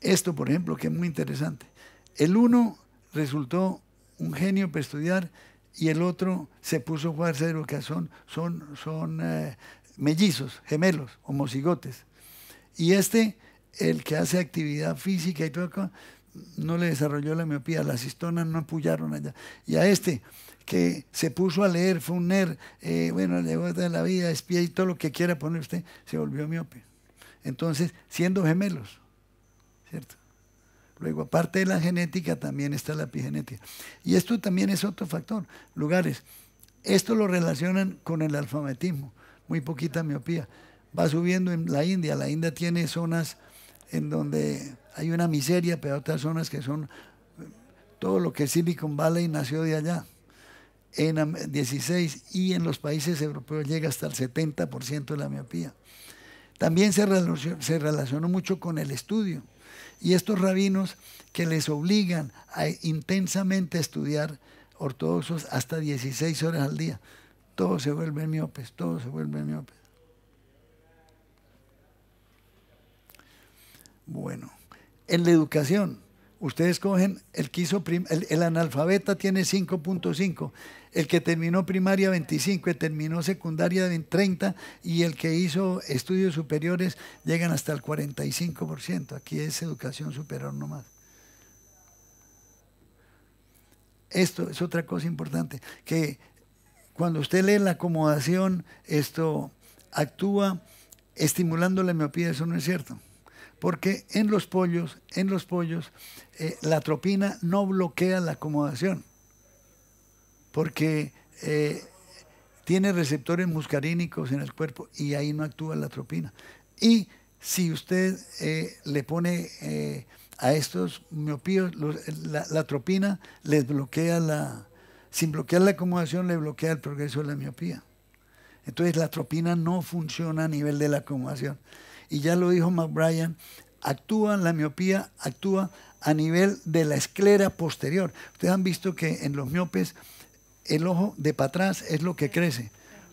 A: Esto, por ejemplo, que es muy interesante. El uno resultó un genio para estudiar y el otro se puso a jugar cero, que son, son, son eh, mellizos, gemelos, homocigotes. Y este, el que hace actividad física y todo, no le desarrolló la miopía, las histonas no apoyaron allá. Y a este, que se puso a leer, fue un nerd, eh, bueno, le de la vida, espía y todo lo que quiera poner usted, se volvió miope. Entonces, siendo gemelos. Luego, aparte de la genética, también está la epigenética. Y esto también es otro factor. Lugares. Esto lo relacionan con el alfabetismo. Muy poquita miopía. Va subiendo en la India. La India tiene zonas en donde hay una miseria, pero otras zonas que son... Eh, todo lo que Silicon Valley nació de allá. En 16 y en los países europeos llega hasta el 70% de la miopía. También se relacionó mucho con el estudio y estos rabinos que les obligan a intensamente estudiar ortodoxos hasta 16 horas al día, Todo se vuelve miopes, todo se vuelve miopes. Bueno, en la educación, Ustedes cogen el que el, analfabeta tiene 5.5, el que terminó primaria 25, el que terminó secundaria 30 y el que hizo estudios superiores llegan hasta el 45%. Aquí es educación superior nomás. Esto es otra cosa importante, que cuando usted lee la acomodación, esto actúa estimulando la miopía, eso no es cierto porque en los pollos, en los pollos, eh, la tropina no bloquea la acomodación, porque eh, tiene receptores muscarínicos en el cuerpo y ahí no actúa la tropina. Y si usted eh, le pone a estos miopíos, la, la, tropina les bloquea la, sin bloquear la acomodación, le bloquea el progreso de la miopía. Entonces la tropina no funciona a nivel de la acomodación y ya lo dijo McBrien, actúa la miopía, actúa a nivel de la esclera posterior. Ustedes han visto que en los miopes el ojo de para atrás es lo que crece.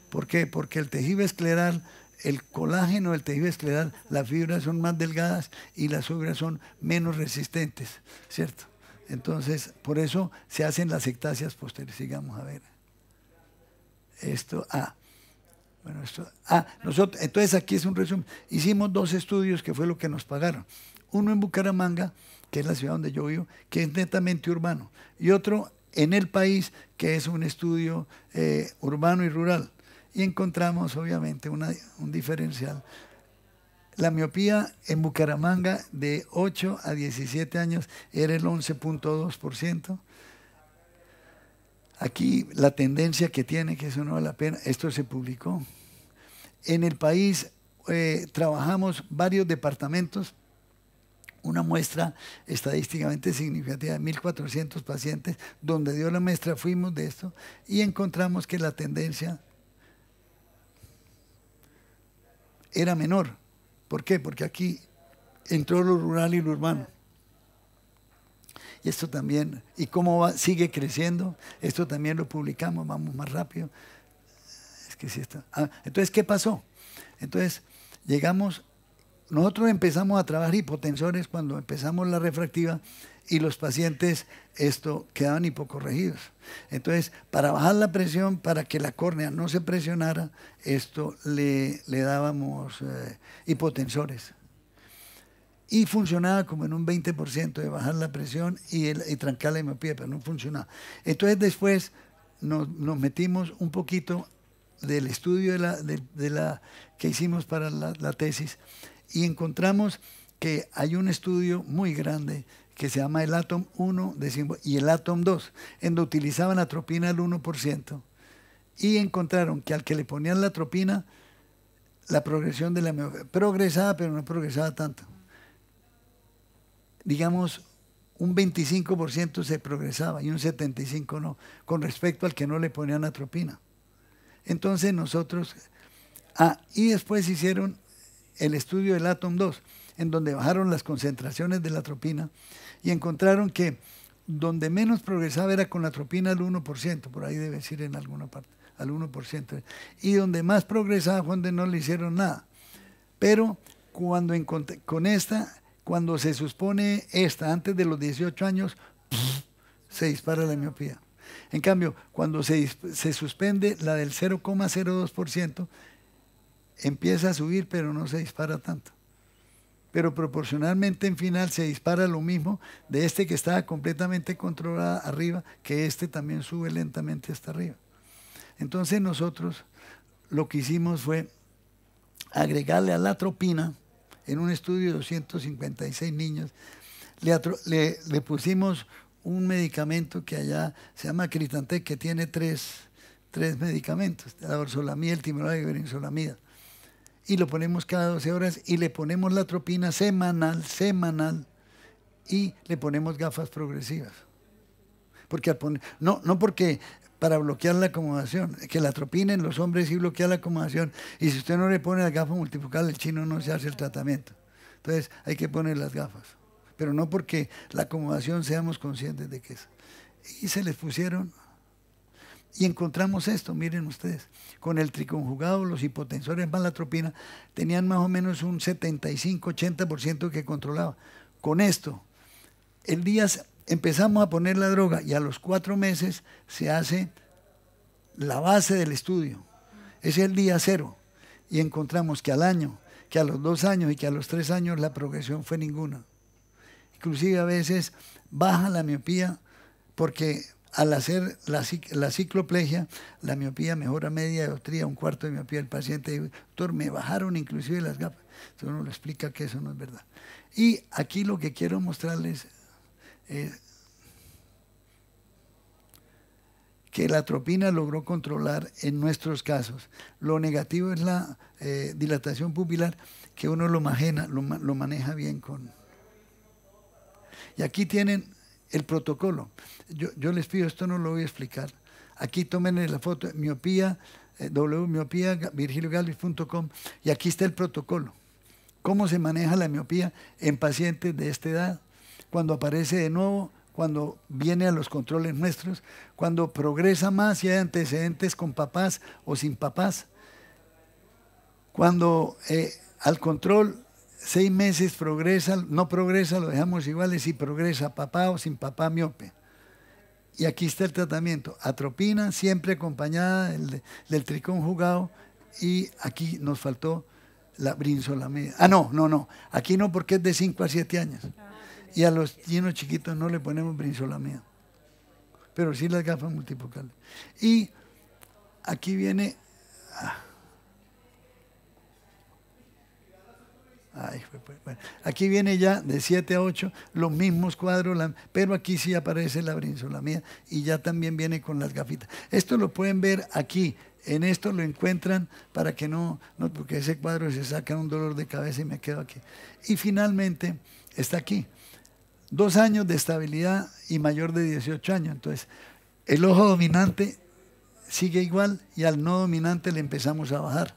A: ¿Por qué? Porque el tejido escleral, el colágeno del tejido escleral, las fibras son más delgadas y las fibras son menos resistentes, ¿cierto? Entonces, por eso se hacen las ectasias posteriores. Sigamos a ver. Esto, ah, bueno, esto, ah, nosotros, entonces aquí es un resumen. Hicimos dos estudios que fue lo que nos pagaron. Uno en Bucaramanga, que es la ciudad donde yo vivo, que es netamente urbano, y otro en el país, que es un estudio eh, urbano y rural. Y encontramos, obviamente, un diferencial. La miopía en Bucaramanga de 8 a 17 años era el 11.2%. Aquí la tendencia que tiene, que eso no vale la pena, esto se publicó. En el país eh, trabajamos varios departamentos, una muestra estadísticamente significativa de 1.400 pacientes, donde dio la muestra, fuimos de esto y encontramos que la tendencia era menor. ¿Por qué? Porque aquí entró lo rural y lo urbano. Y esto también, ¿y cómo va? sigue creciendo? Esto también lo publicamos, vamos más rápido. Es que ah, entonces, ¿qué pasó? Entonces, llegamos, nosotros empezamos a trabajar hipotensores cuando empezamos la refractiva y los pacientes esto quedaban hipocorregidos. Entonces, para bajar la presión, para que la córnea no se presionara, esto le, dábamos eh, hipotensores y funcionaba como en un 20% de bajar la presión y, el, trancar la hemopía, pero no funcionaba. Entonces después nos, metimos un poquito del estudio de la, que hicimos para la, tesis y encontramos que hay un estudio muy grande que se llama el Atom 1 de y el Atom 2, en donde utilizaban la tropina al 1% y encontraron que al que le ponían la tropina, la progresión de la progresaba, pero no progresaba tanto digamos, un 25% se progresaba y un 75% no, con respecto al que no le ponían atropina. Entonces nosotros, ah, y después hicieron el estudio del Atom 2, en donde bajaron las concentraciones de la tropina y encontraron que donde menos progresaba era con la tropina al 1%, por ahí debe decir en alguna parte, al 1%, y donde más progresaba fue donde no le hicieron nada. Pero cuando con esta cuando se supone esta, antes de los 18 años, se dispara la miopía. En cambio, cuando se, suspende la del 0,02%, empieza a subir, pero no se dispara tanto. Pero proporcionalmente en final se dispara lo mismo de este que estaba completamente controlada arriba, que este también sube lentamente hasta arriba. Entonces nosotros lo que hicimos fue agregarle a la tropina en un estudio de 256 niños, le, pusimos un medicamento que allá se llama Critantec, que tiene tres, medicamentos, la orsolamida, el timolol y la Y lo ponemos cada 12 horas y le ponemos la tropina semanal, semanal, y le ponemos gafas progresivas. Porque al poner, no, no porque para bloquear la acomodación, que la en los hombres y bloquea la acomodación. Y si usted no le pone las gafas multifocales, el chino no se hace el tratamiento. Entonces hay que poner las gafas, pero no porque la acomodación seamos conscientes de que es. Y se les pusieron y encontramos esto, miren ustedes, con el triconjugado, los hipotensores más la tropina, tenían más o menos un 75-80% que controlaba. Con esto, el día empezamos a poner la droga y a los cuatro meses se hace la base del estudio. Es el día cero. Y encontramos que al año, que a los dos años y que a los tres años la progresión fue ninguna. Inclusive a veces baja la miopía porque al hacer la, cicloplegia, la miopía mejora media dioptría, un cuarto de miopía. El paciente y doctor, me bajaron inclusive las gafas. Entonces uno le explica que eso no es verdad. Y aquí lo que quiero mostrarles eh, que la atropina logró controlar en nuestros casos. Lo negativo es la eh, dilatación pupilar, que uno lo, maneja bien con... Y aquí tienen el protocolo. Yo, les pido, esto no lo voy a explicar. Aquí tomen la foto, miopía, eh, y aquí está el protocolo. Cómo se maneja la miopía en pacientes de esta edad, cuando aparece de nuevo, cuando viene a los controles nuestros, cuando progresa más y hay antecedentes con papás o sin papás, cuando eh, al control seis meses progresa, no progresa, lo dejamos igual, si progresa papá o sin papá miope. Y aquí está el tratamiento, atropina siempre acompañada del, del jugado. y aquí nos faltó la media. Ah, no, no, no, aquí no porque es de 5 a 7 años. Ah. Y a los llenos chiquitos no le ponemos mía, pero sí las gafas multipocales. Y aquí viene... Ah. fue, bueno. Aquí viene ya de 7 a 8 los mismos cuadros, pero aquí sí aparece la brinsolamía y ya también viene con las gafitas. Esto lo pueden ver aquí, en esto lo encuentran para que no, no, porque ese cuadro se saca un dolor de cabeza y me quedo aquí. Y finalmente está aquí dos años de estabilidad y mayor de 18 años. Entonces, el ojo dominante sigue igual y al no dominante le empezamos a bajar.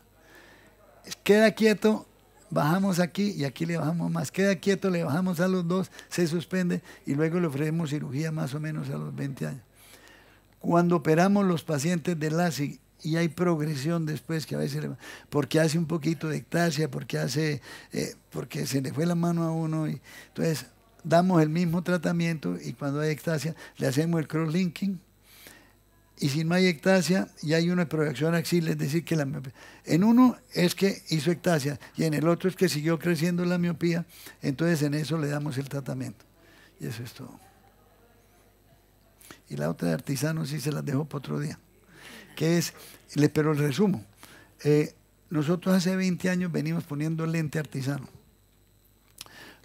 A: Queda quieto, bajamos aquí y aquí le bajamos más. Queda quieto, le bajamos a los dos, se suspende y luego le ofrecemos cirugía más o menos a los 20 años. Cuando operamos los pacientes de LASIK y hay progresión después que a veces porque hace un poquito de ectasia, porque hace eh, porque se le fue la mano a uno y entonces damos el mismo tratamiento y cuando hay ectasia le hacemos el cross-linking. Y si no hay ectasia ya hay una proyección axil, es decir, que la en uno es que hizo ectasia y en el otro es que siguió creciendo la miopía, entonces en eso le damos el tratamiento. Y eso es todo. Y la otra de artesanos sí se las dejó para otro día. Que es, pero el resumo. Eh, nosotros hace 20 años venimos poniendo lente artesano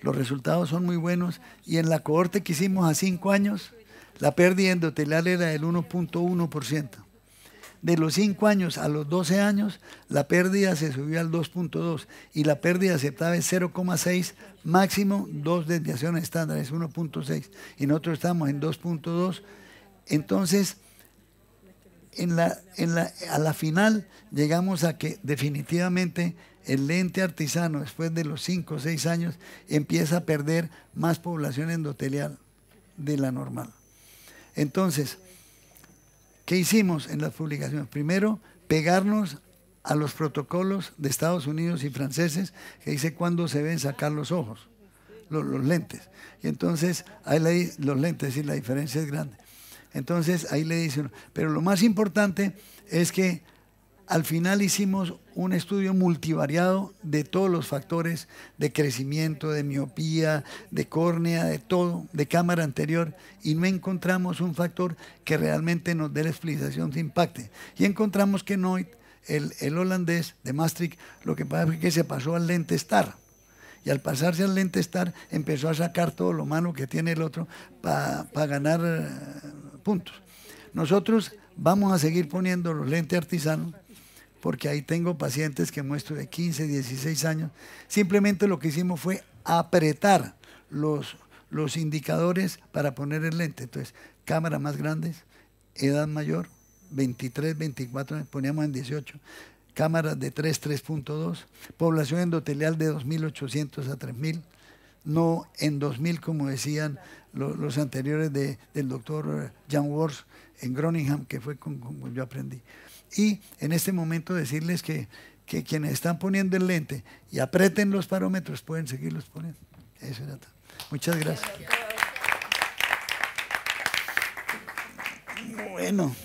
A: los resultados son muy buenos y en la cohorte que hicimos a cinco años, la pérdida endotelial era del 1.1%. De los cinco años a los 12 años, la pérdida se subió al 2.2 y la pérdida aceptada es 0.6, máximo dos desviaciones estándares, 1.6. Y nosotros estamos en 2.2. Entonces, en la, en la, a la final llegamos a que definitivamente el lente artesano después de los 5 o 6 años empieza a perder más población endotelial de la normal. Entonces, ¿qué hicimos en las publicaciones? Primero, pegarnos a los protocolos de Estados Unidos y franceses que dice cuándo se deben sacar los ojos, los, lentes. Y entonces, ahí le, los lentes y la diferencia es grande. Entonces, ahí le dicen, Pero lo más importante es que al final hicimos un estudio multivariado de todos los factores de crecimiento, de miopía, de córnea, de todo, de cámara anterior, y no encontramos un factor que realmente nos dé la explicación de impacto. Y encontramos que Noit, el, holandés de Maastricht, lo que pasa es que se pasó al lente STAR. Y al pasarse al lente STAR empezó a sacar todo lo malo que tiene el otro para ganar eh, puntos. Nosotros vamos a seguir poniendo los lentes artesanos porque ahí tengo pacientes que muestro de 15, 16 años. Simplemente lo que hicimos fue apretar los, los indicadores para poner el lente. Entonces, cámaras más grandes, edad mayor, 23, 24 poníamos en 18. Cámaras de 3, 3.2. Población endotelial de 2.800 a 3.000 no en 2000 como decían los, anteriores del doctor John Wars en Groningham, que fue como yo aprendí. Y en este momento decirles que, quienes están poniendo el lente y aprieten los parómetros pueden seguirlos poniendo. Eso era todo. Muchas gracias. Bueno.